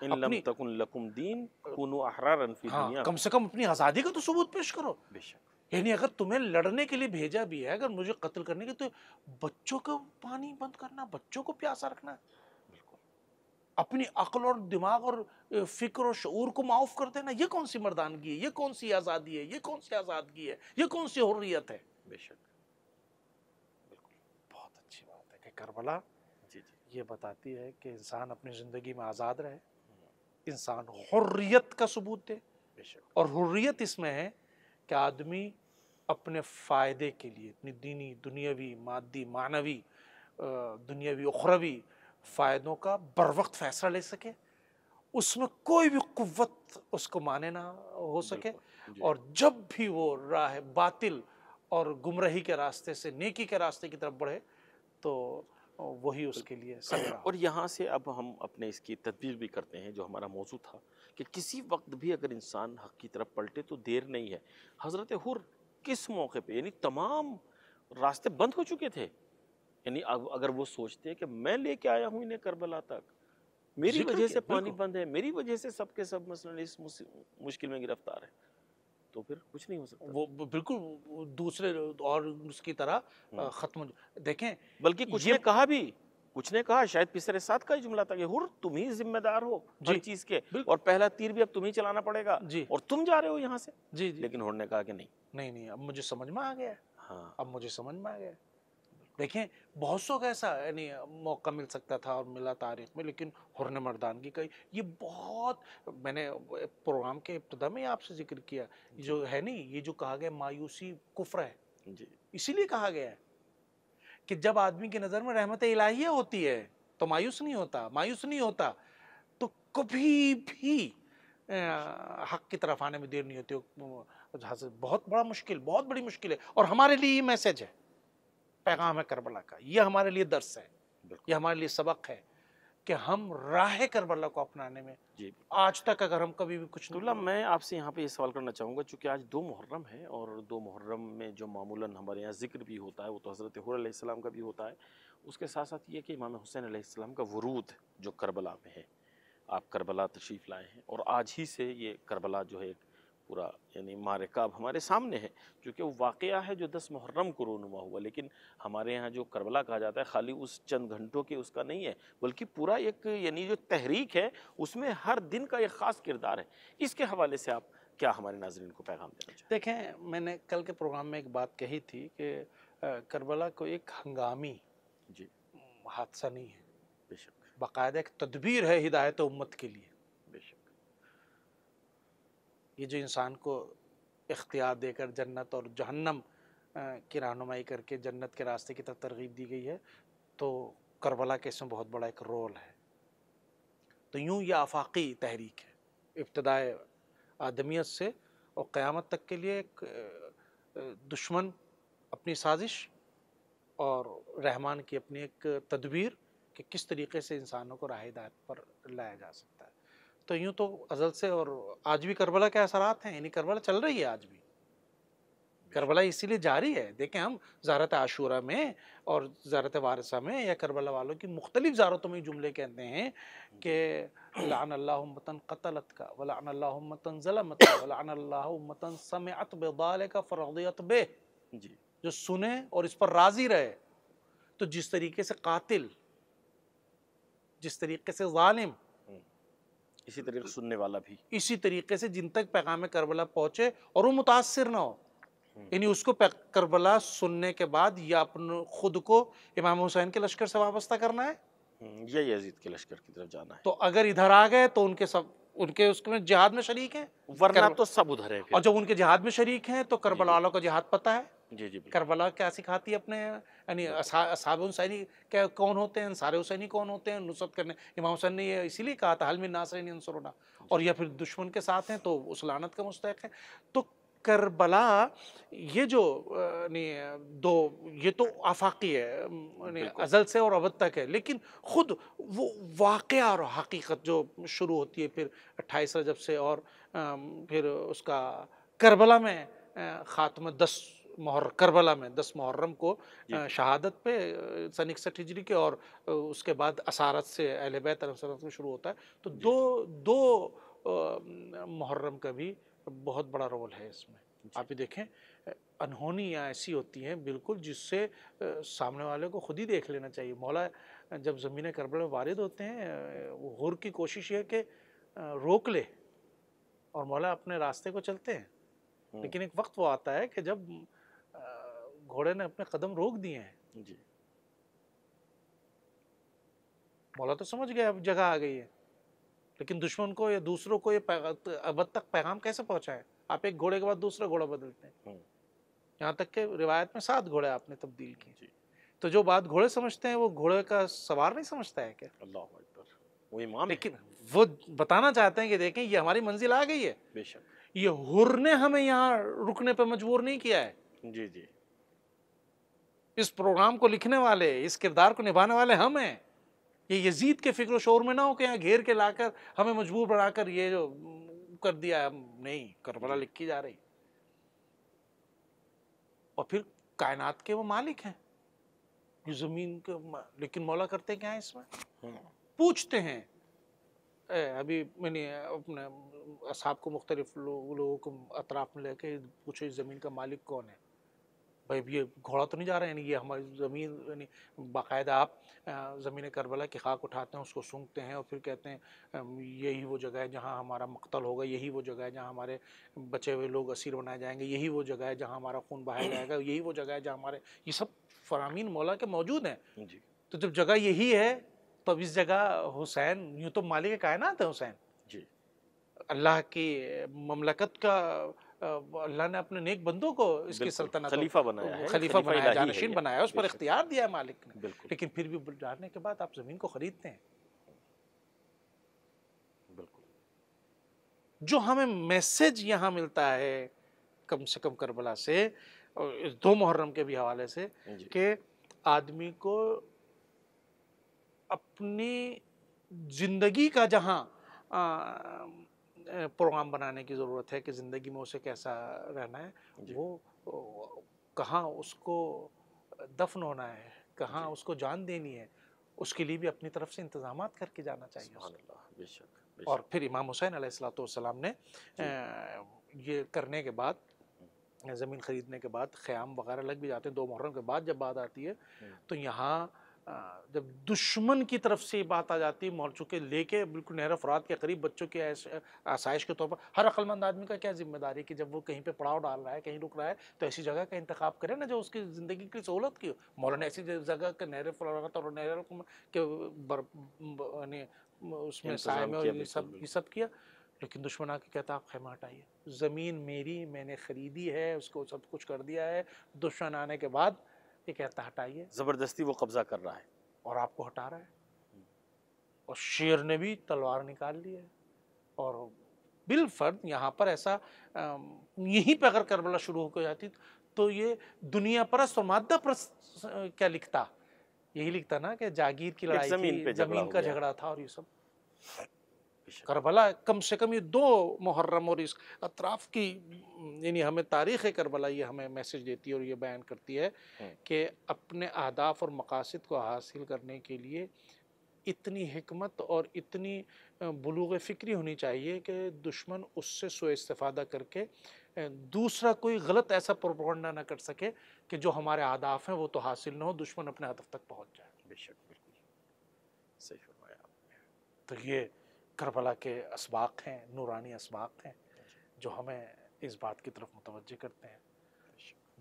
S1: इन लम तकुन लकुम दीन कुनु अहरारन फी हाँ, दुनिया कम से कम अपनी आज़ादी का तो सबूत पेश करो बेशक यानी अगर तुम्हें लड़ने के लिए भेजा भी है अगर मुझे कत्ल करने के तो बच्चों को पानी बंद करना बच्चों को प्यासा रखना बिल्कुल अपनी अकल और दिमाग और फिक्र और शूर को माफ कर देना ये कौन सी मर्दानगी है ये कौन सी आज़ादी है ये कौन सी आज़ादगी है ये कौन सी हुर्रियत है बेशक बिल्कुल बहुत अच्छी बात है कि करबला जी जी ये बताती है कि इंसान अपनी ज़िंदगी में आज़ाद रहे हम्म। इंसान हुर्रियत का सबूत दे बेशक और हुर्रियत इसमें है कि आदमी अपने फ़ायदे के लिए अपनी दीनी दुनियावी मादी मानवी दुनियावी उखरवी फ़ायदों का बर वक्त फैसला ले सके उसमें कोई भी कुत उसको माने ना हो सके और जब भी वो राह बातिल और गुमराही के रास्ते से नेकी के रास्ते की तरफ बढ़े तो वही उसके लिए और यहाँ से
S2: अब हम अपने इसकी तदबीर भी करते हैं जो हमारा मौजू था कि किसी वक्त भी अगर इंसान हक की तरफ पलटे तो देर नहीं है हज़रत हुर किस मौके पे यानी तमाम रास्ते बंद हो चुके थे यानी अब अगर वो सोचते कि मैं लेके आया हूँ इन्हें करबला तक
S3: मेरी वजह से पानी
S2: बंद है मेरी वजह से सबके सब मसल इस मुश्किल में गिरफ्तार है तो फिर कुछ नहीं हो सकता वो बिल्कुल दूसरे और उसकी तरह हम्म। खत्म देखें बल्कि कुछ ने कहा भी कुछ ने कहा शायद पिछले साथ का ही जुमला था कि हुर तुम ही जिम्मेदार हो जी चीज के और पहला तीर भी अब तुम ही चलाना पड़ेगा जी और तुम जा रहे हो यहाँ से जी, जी लेकिन हुर ने कहा कि नहीं
S1: नहीं नहीं अब मुझे समझ में आ गया हाँ अब मुझे समझ में आ गया देखें बहुत सौ का ऐसा यानी मौका मिल सकता था और मिला तारीख में लेकिन हुरन मर्दानगी का ये बहुत मैंने प्रोग्राम के इब्तदा में आपसे जिक्र किया जो है नहीं ये जो कहा गया मायूसी कुफ्र है जी इसीलिए कहा गया है कि जब आदमी की नज़र में रहमत इलाहिया होती है तो मायूस नहीं होता मायूस नहीं होता तो कभी भी हक की तरफ आने में देर नहीं होती बहुत बड़ा मुश्किल बहुत बड़ी मुश्किल है और हमारे लिए ये मैसेज है पैगाम है करबला का ये हमारे लिए दर्श है ये हमारे लिए सबक है कि हम राह करबला को अपनाने में जी आज तक अगर हम कभी भी कुछ नहीं मैं आपसे यहाँ पे ये सवाल करना चाहूँगा
S2: चूँकि आज दो मुहर्रम है और दो मुहर्रम में जो मामूलन हमारे यहाँ जिक्र भी होता है वो तो हज़रत हुरम का भी होता है उसके साथ साथ ये कि इमाम हुसैन आसमाम का वरूद जो करबला में है आप करबला तशरीफ़ लाए हैं और आज ही से ये करबला जो है एक पूरा यानी मारकाब हमारे सामने है क्योंकि वो वाक़ है जो दस मुहर्रम को रोनुमा हुआ लेकिन हमारे यहाँ जो करबला कहा जाता है खाली उस चंद घंटों के उसका नहीं है बल्कि पूरा एक यानी जो तहरीक है उसमें हर दिन का एक ख़ास किरदार है इसके हवाले से आप क्या हमारे नाजरन को
S1: पैगाम देना देखें मैंने कल के प्रोग्राम में एक बात कही थी कि करबला को एक हंगामी जी हादसा नहीं है बेशक बाकायदा एक तदबीर है हिदायत उम्मत के लिए ये जो इंसान को इख्तियार देकर जन्नत और जहन्नम की रहनुमाई करके जन्नत के रास्ते की तरफ तरगीब दी गई है तो करबला के इसमें बहुत बड़ा एक रोल है तो यूँ यह आफाकी तहरीक है इब्तदाए आदमियत से और क़्यामत तक के लिए एक दुश्मन अपनी साजिश और रहमान की अपनी एक तदबीर कि किस तरीके से इंसानों को राह हिदायत पर लाया जा सके तो यूं तो अजल से और आज भी करबला के असरात हैं यानी करबला चल रही है आज भी करबला इसीलिए जारी है देखें हम जारत आशूरा में और जारत वारसा में या करबला वालों की मुख्तलिफ जारतों में जुमले कहते हैं कि लान कतलत का वलान जलमत का वलान अल्लाहमतन समत बेदाल का फ़रदियत बे जी जो सुने और इस पर राज़ी रहे तो जिस तरीके से कातिल जिस तरीके से ालिम
S2: इसी तरीके सुनने वाला भी
S1: इसी तरीके से जिन तक पैगाम करबला पहुंचे और वो मुतासर ना हो हम्म। यानी उसको करबला सुनने के बाद या अपने खुद को इमाम हुसैन के लश्कर से वाबस्ता करना है
S2: या हम्म, यजीद के लश्कर की तरफ जाना है
S1: तो अगर इधर आ गए तो उनके सब उनके उसमें जिहाद में शरीक है वरना कर... तो सब
S2: उधर है और जब
S1: उनके जिहाद में शरीक हैं तो करबला वालों का जिहाद पता है जी जी करबला क्या सिखाती है अपने यानी असाब हुसैनी क्या कौन होते हैं सारे हुसैनी कौन होते हैं नुसरत करने इमाम हुसैन ने यह इसीलिए कहा था हलमिन नासरनी अनसरना और या फिर दुश्मन के साथ हैं तो उस लानत का मुस्तक है तो करबला ये जो दो ये तो आफाकी है अजल से और अवध तक है लेकिन ख़ुद वो वाक़ और हकीकत जो शुरू होती है फिर अट्ठाईस रजब से और फिर उसका करबला में खात्मा दस मोहर करबला में दस मुहर्रम को शहादत पे सन इकसठ हिजरी के और उसके बाद असारत से अहल बैत में शुरू होता है तो दो दो मुहर्रम का भी बहुत बड़ा रोल है इसमें आप ही देखें अनहोनियाँ ऐसी होती हैं बिल्कुल जिससे सामने वाले को खुद ही देख लेना चाहिए मौला जब ज़मीन करबला में वारिद होते हैं वो हुर की कोशिश है कि रोक ले और मौला अपने रास्ते को चलते हैं लेकिन एक वक्त वो आता है कि जब घोड़े ने अपने कदम रोक दिए हैं जी मौला तो समझ गया अब जगह आ गई है लेकिन दुश्मन को या दूसरों को ये अब तक पैगाम कैसे पहुंचाए आप एक घोड़े के बाद दूसरा घोड़ा बदलते हैं हम्म। यहाँ तक के रिवायत में सात घोड़े आपने तब्दील किए तो जो बात घोड़े समझते हैं वो घोड़े का सवार नहीं समझता है क्या अल्लाह अकबर वो इमाम लेकिन वो बताना चाहते हैं कि देखें ये हमारी मंजिल आ गई है बेशक ये हुर ने हमें यहाँ रुकने पर मजबूर नहीं किया है जी जी इस प्रोग्राम को लिखने वाले इस किरदार को निभाने वाले हम हैं ये यजीद के फिक्र शोर में ना हो कि यहाँ घेर के लाकर हमें मजबूर बनाकर ये जो कर दिया है नहीं करबला लिखी जा रही और फिर कायनात के वो मालिक हैं ये ज़मीन के लेकिन मौला करते क्या है इसमें हाँ। पूछते हैं ए, अभी मैंने अपने असाब को मुख्तलिफ लोगों को अतराफ में लेके पूछे इस ज़मीन का मालिक कौन है भाई ये घोड़ा तो नहीं जा रहा है ये हमारी ज़मीन यानी बाकायदा आप ज़मीन करबला की खाक उठाते हैं उसको सूंघते हैं और फिर कहते हैं यही वो जगह है जहाँ हमारा मकतल होगा यही वो जगह है जहाँ हमारे बचे हुए लोग असीर बनाए जाएंगे यही वो जगह है जहाँ हमारा खून बहाया जाएगा यही वो जगह है जहाँ हमारे ये सब फरामीन मौला के मौजूद हैं तो जब जगह यही है तब इस जगह हुसैन यूँ तो मालिक कायनात है हुसैन जी अल्लाह की ममलकत का अल्लाह ने अपने नेक बंदों को इसकी सल्तनत खलीफा बनाया है खलीफा बनाया जानशीन बनाया उस पर इख्तियार दिया है मालिक ने लेकिन फिर भी डालने के बाद आप ज़मीन को ख़रीदते हैं जो हमें मैसेज यहाँ मिलता है कम से कम करबला से दो मुहर्रम के भी हवाले से कि आदमी को अपनी ज़िंदगी का जहाँ प्रोग्राम बनाने की ज़रूरत है कि ज़िंदगी में उसे कैसा रहना है वो कहाँ उसको दफन होना है कहाँ उसको जान देनी है उसके लिए भी अपनी तरफ से इंतजाम करके जाना चाहिए बेशक और फिर इमाम हुसैन सलाम ने ये करने के बाद हम्म। ज़मीन ख़रीदने के बाद खयाम वगैरह लग भी जाते हैं दो मुहर्रम के बाद जब बात आती है हम्म। तो यहाँ जब दुश्मन की तरफ से बात आ जाती है मोर्चों के लेके बिल्कुल नहर फरात के करीब बच्चों के आसाइश के तौर पर हर अक्लमंद आदमी का क्या जिम्मेदारी है कि जब वो कहीं पे पड़ाव डाल रहा है कहीं रुक रहा है तो ऐसी जगह का इंतखा करे ना जो उसकी ज़िंदगी की सहूलत की हो मौलान ऐसी जगह के नहर फरात और नहर के उसमें साय और ये सब ये सब किया लेकिन दुश्मन आके कहता आप खेमा हटाइए ज़मीन मेरी मैंने ख़रीदी है उसको सब कुछ कर दिया है दुश्मन आने के बाद ये कहता हटाइए
S2: जबरदस्ती वो कब्जा कर रहा है
S1: और आपको हटा रहा है और शेर ने भी तलवार निकाल ली है और बिलफर्द यहाँ पर ऐसा यहीं पर अगर करबला शुरू हो जाती तो ये दुनिया पर और मादा परस्त क्या लिखता यही लिखता ना कि जागीर की लड़ाई जमीन, जमीन का झगड़ा था और ये सब करबला कम से कम ये दो मुहर्रम और इस अतराफ़ की यानी हमें तारीख़ करबला ये हमें मैसेज देती है और ये बयान करती है हम्म। कि अपने अहदाफ और मकासद को हासिल करने के लिए इतनी हमत और इतनी बलूग फ़िक्री होनी चाहिए कि दुश्मन उससे सो इस्ता करके दूसरा कोई गलत ऐसा प्रोपोगंडा ना कर सके कि जो हमारे आदाफ हैं वो तो हासिल ना हो दुश्मन अपने हदफ तक पहुँच जाए बेशक बिल्कुल सही फरमाया आपने तो ये करबला के इसबाक हैं नूरानी इसबाक हैं जो हमें इस बात की तरफ मुतव करते हैं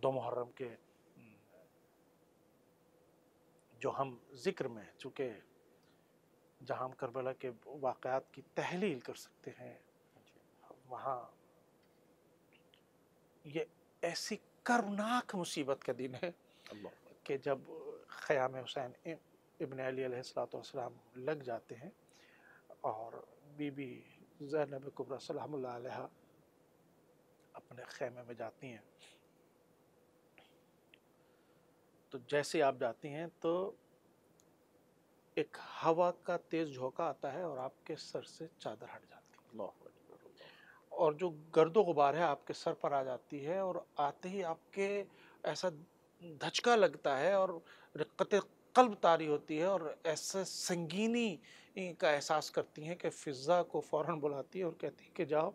S1: दो मुहर्रम के जो हम जिक्र में चूँकि जहाँ हम करबला के वाक़ात की तहलील कर सकते हैं वहाँ ये ऐसी करनाक मुसीबत का दिन है कि जब ख़याम हुसैन इबन अली सलाम लग जाते हैं और बीबी जैनब कुबरा सलाम अपने खेमे में जाती हैं तो जैसे आप जाती हैं तो एक हवा का तेज़ झोंका आता है और आपके सर से चादर हट जाती है और जो गर्दो गुबार है आपके सर पर आ जाती है और आते ही आपके ऐसा धचका लगता है और रिक्कत कल्ब तारी होती है और ऐसे संगीनी का एहसास करती हैं कि फिज़ा को फ़ौर बुलाती है और कहती है कि जाओ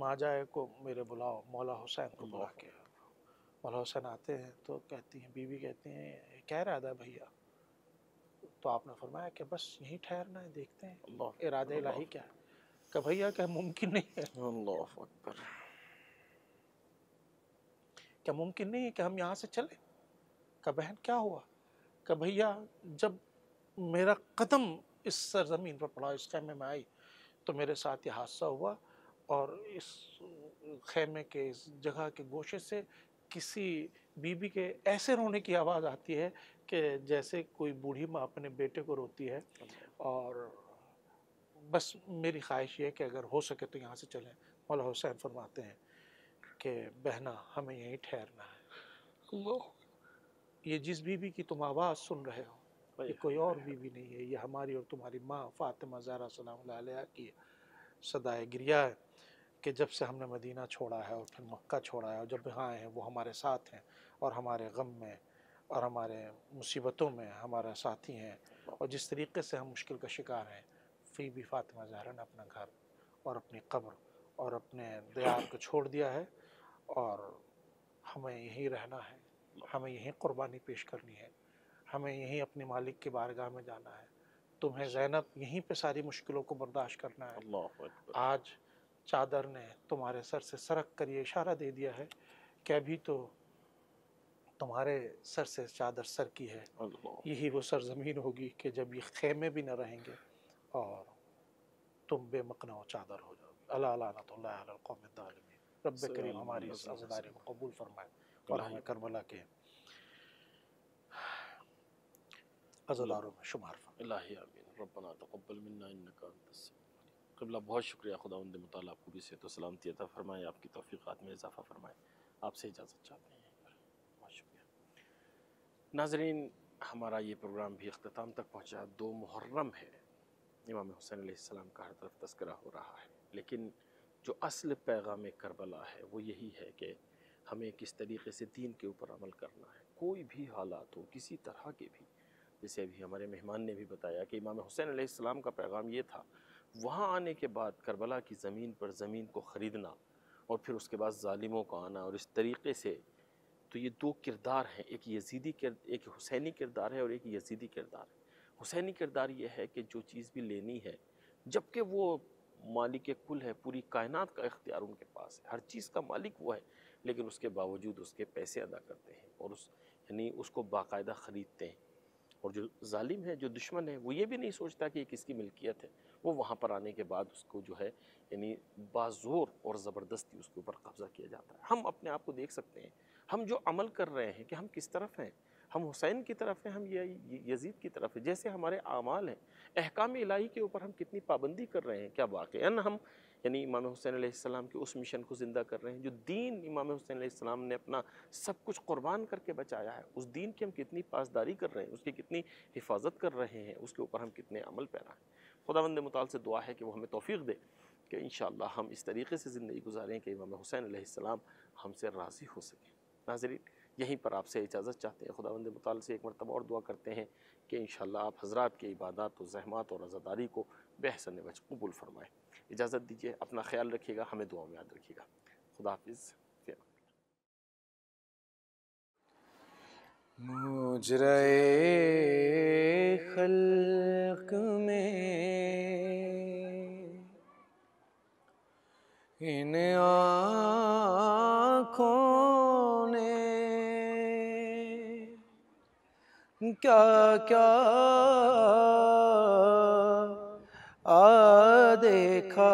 S1: माजाए को मेरे बुलाओ मौला हुसैन को बुला के मौला हुसैन आते हैं तो कहती हैं बीवी कहती हैं कह रहा था भैया तो आपने फरमाया कि बस यहीं ठहरना है देखते हैं इरादे लाही क्या है कि भैया क्या मुमकिन नहीं है क्या मुमकिन नहीं है कि हम यहाँ से चलें का बहन क्या हुआ का भैया जब मेरा कदम इस सरजमीन पर पड़ा इस खेमे में आई तो मेरे साथ ये हादसा हुआ और इस खेमे के इस जगह के गोशे से किसी बीबी के ऐसे रोने की आवाज़ आती है कि जैसे कोई बूढ़ी माँ अपने बेटे को रोती है और बस मेरी ख्वाहिश ये है कि अगर हो सके तो यहाँ से चलें मौला हुसैन फरमाते हैं कि बहना हमें यहीं ठहरना है अल्लाह ये जिस बीवी की तुम आवाज़ सुन रहे हो ये कोई और बीवी नहीं है ये हमारी और तुम्हारी माँ फ़ातिमा ज़ारा सलाम की सदाए गिरिया है कि जब से हमने मदीना छोड़ा है और फिर मक्का छोड़ा है और जब यहाँ आए हैं वो हमारे साथ हैं और हमारे गम में और हमारे मुसीबतों में हमारा साथी हैं और जिस तरीके से हम मुश्किल का शिकार हैं फिर भी फातिमा जहरा ने अपना घर और अपनी कब्र और अपने दया को छोड़ दिया है और हमें यहीं रहना है हमें यहीं कुर्बानी पेश करनी है हमें यहीं अपने मालिक के बारगाह में जाना है तुम्हें जैनब यहीं पे सारी मुश्किलों को बर्दाश्त करना है आज चादर ने तुम्हारे सर से सरक कर ये इशारा दे दिया है कि अभी तो तुम्हारे सर से चादर सर की है यही वो सरजमीन होगी कि जब ये खेमे भी न रहेंगे और तुम बेमकना चादर हो जाओगे अल्लाह तो रब करीम हमारी को कबूल फरमाए और हाँ करबला के अजलारों में शुमार
S2: कबला बहुत शुक्रिया खुदा उनद मताल आपको भी सेहत सलामती अता फरमाए आपकी तोफ़ीक़ात में इजाफ़ा फरमाए आपसे इजाज़त चाहते हैं बहुत शुक्रिया नाजरीन हमारा ये प्रोग्राम भी अख्ताम तक पहुँचा दो मुहर्रम है इमाम हुसैन सलाम का हर तरफ तस्करा हो रहा है लेकिन जो असल पैगाम करबला है वो यही है कि हमें किस तरीके से दीन के ऊपर अमल करना है कोई भी हालात हो किसी तरह के भी जैसे अभी हमारे मेहमान ने भी बताया कि इमाम हुसैन आसमाम का पैगाम ये था वहाँ आने के बाद करबला की ज़मीन पर ज़मीन को ख़रीदना और फिर उसके बाद ालिमों का आना और इस तरीके से तो ये दो किरदार हैं एक यजीदी किर एक हुसैनी किरदार है और एक यजीदी किरदार है हुसैनी किरदार ये है कि जो चीज़ भी लेनी है जबकि वो मालिक कुल है पूरी कायनात का इख्तियार उनके पास है हर चीज़ का मालिक वो है लेकिन उसके बावजूद उसके पैसे अदा करते हैं और उस यानी उसको बाकायदा ख़रीदते हैं और जो जालिम है जो दुश्मन है वो ये भी नहीं सोचता कि ये किसकी मिल्कियत है वो वहाँ पर आने के बाद उसको जो है यानी बाज़ोर और ज़बरदस्ती उसके ऊपर कब्ज़ा किया जाता है हम अपने आप को देख सकते हैं हम जो अमल कर रहे हैं कि हम किस तरफ हैं हम हुसैन की तरफ हैं हम या यजीद की तरफ है जैसे हमारे अमाल हैं अहकाम इलाही के ऊपर हम कितनी पाबंदी कर रहे हैं क्या वाक़ हम यानी इमाम हुसैन आसमाम के उस मिशन को ज़िंदा कर रहे हैं जो दीन इमाम हुसैन आसमाम ने अपना सब कुछ कुर्बान करके बचाया है उस दीन की हम कितनी पासदारी कर रहे हैं उसकी कितनी हिफाजत कर रहे हैं उसके ऊपर हम कितने अमल पैरा हैं खुदा बंद मताल से दुआ है कि वो हमें तोफ़ी दे कि इन हम इस तरीके से ज़िंदगी गुजारें कि इमाम हुसैन आसमाम हमसे राज़ी हो सकें नाजरीन यहीं पर आपसे इजाज़त चाहते हैं खुदा बंद मताल से एक मरतबा और दुआ करते हैं कि इन आप हज़रात के इबादत व जहमत और रज़ादारी को बेहसन वज कबूल फरमाएँ इजाज़त दीजिए अपना ख्याल रखिएगा हमें दुआ में याद रखिएगा खुदा हाफिज़
S3: मुजरे खल्क में इन आँखों ने क्या क्या आ देखा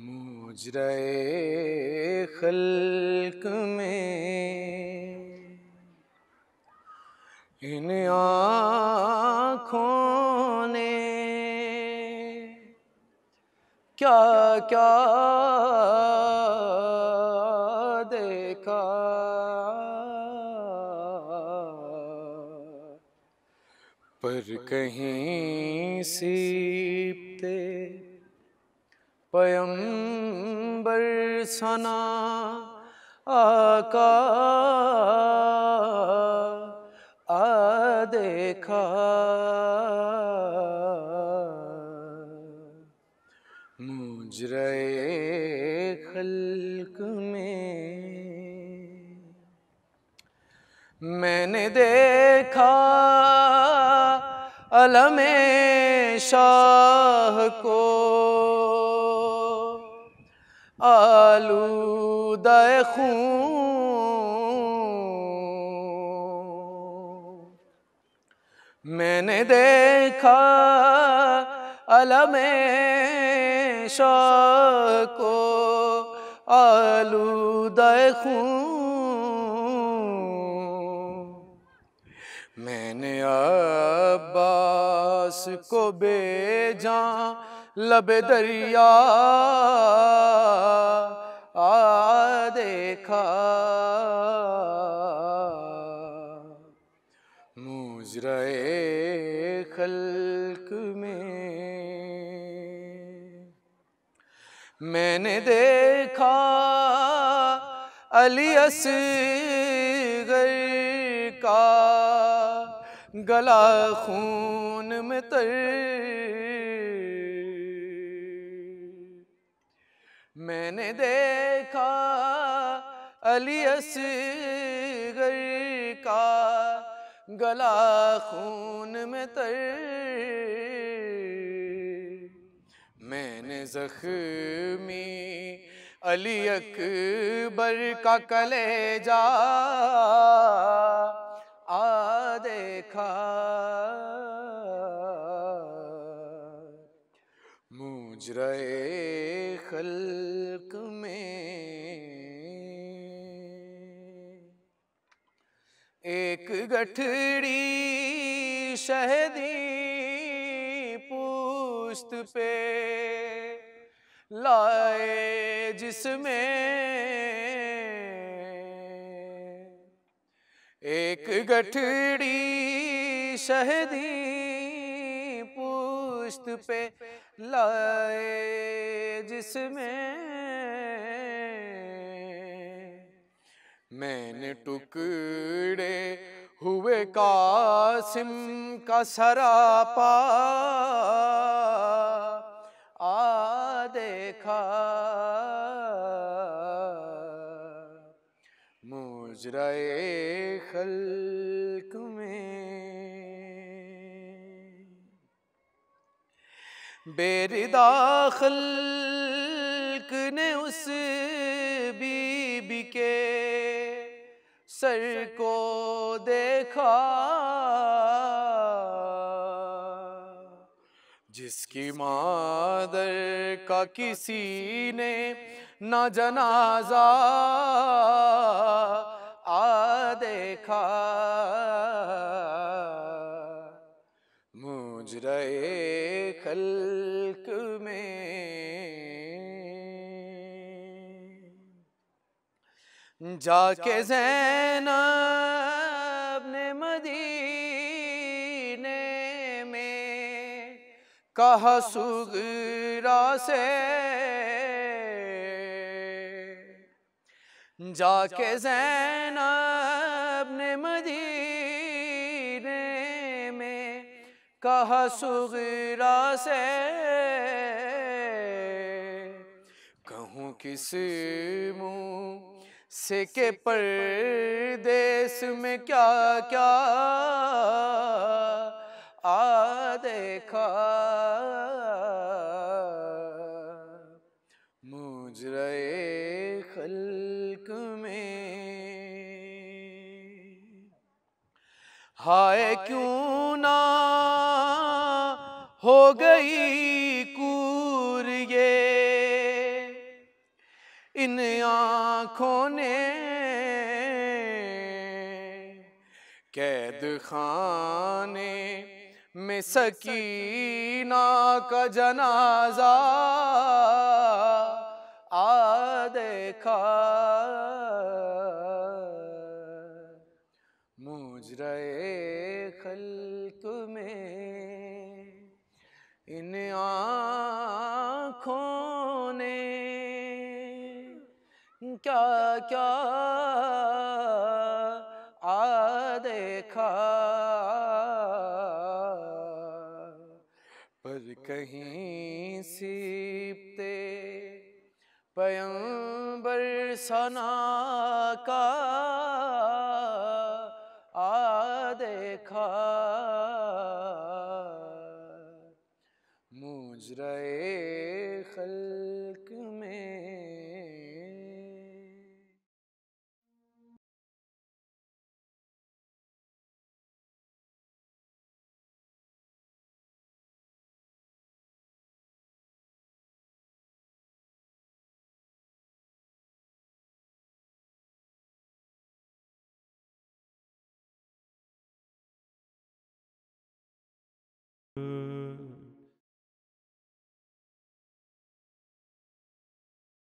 S3: मुजरे खल्क में इन आँखों ने क्या क्या पर कहीं सीपते पयंबर सना आका आ देखा मुजरे खल्क में मैंने देखा अलम शाह को आलू खूं मैंने देखा अलम शाह को आलू खूं मैंने आ पास को बेजा लबे दरिया आ देखा मुजरे खल्क में मैंने देखा अली असगर का गला खून में तर मैंने देखा अली असगर का गला खून में तर मैंने जख्मी अली अकबर का कलेजा आ देखा मुजरे खल्क में एक गठड़ी शहदी पुस्त पे लाए जिसमें एक गठड़ी शहदी पुष्त पे लाए जिसमें मैंने टुकड़े हुए कासिम का सरापा आ देखा मजराए खल्क में बेरिदा ने उस बीबी के सर को देखा जिसकी मादर का किसी ने ना जनाजा देखा मुजरे खल्क में जाके जैन ने मदीने में कहा सुगरा से जाके जैनब ने मदीने में कहा सुगरा से कहूँ किस मुँह से के परदेश में क्या क्या आ देखा मुझ रहे हाय क्यों ना हो गई कूर ये इन आँखों ने कैद खाने में सकीना का जनाजा आ देखा क्या आ देखा पर कहीं सीपते पयंबर सना का आ देखा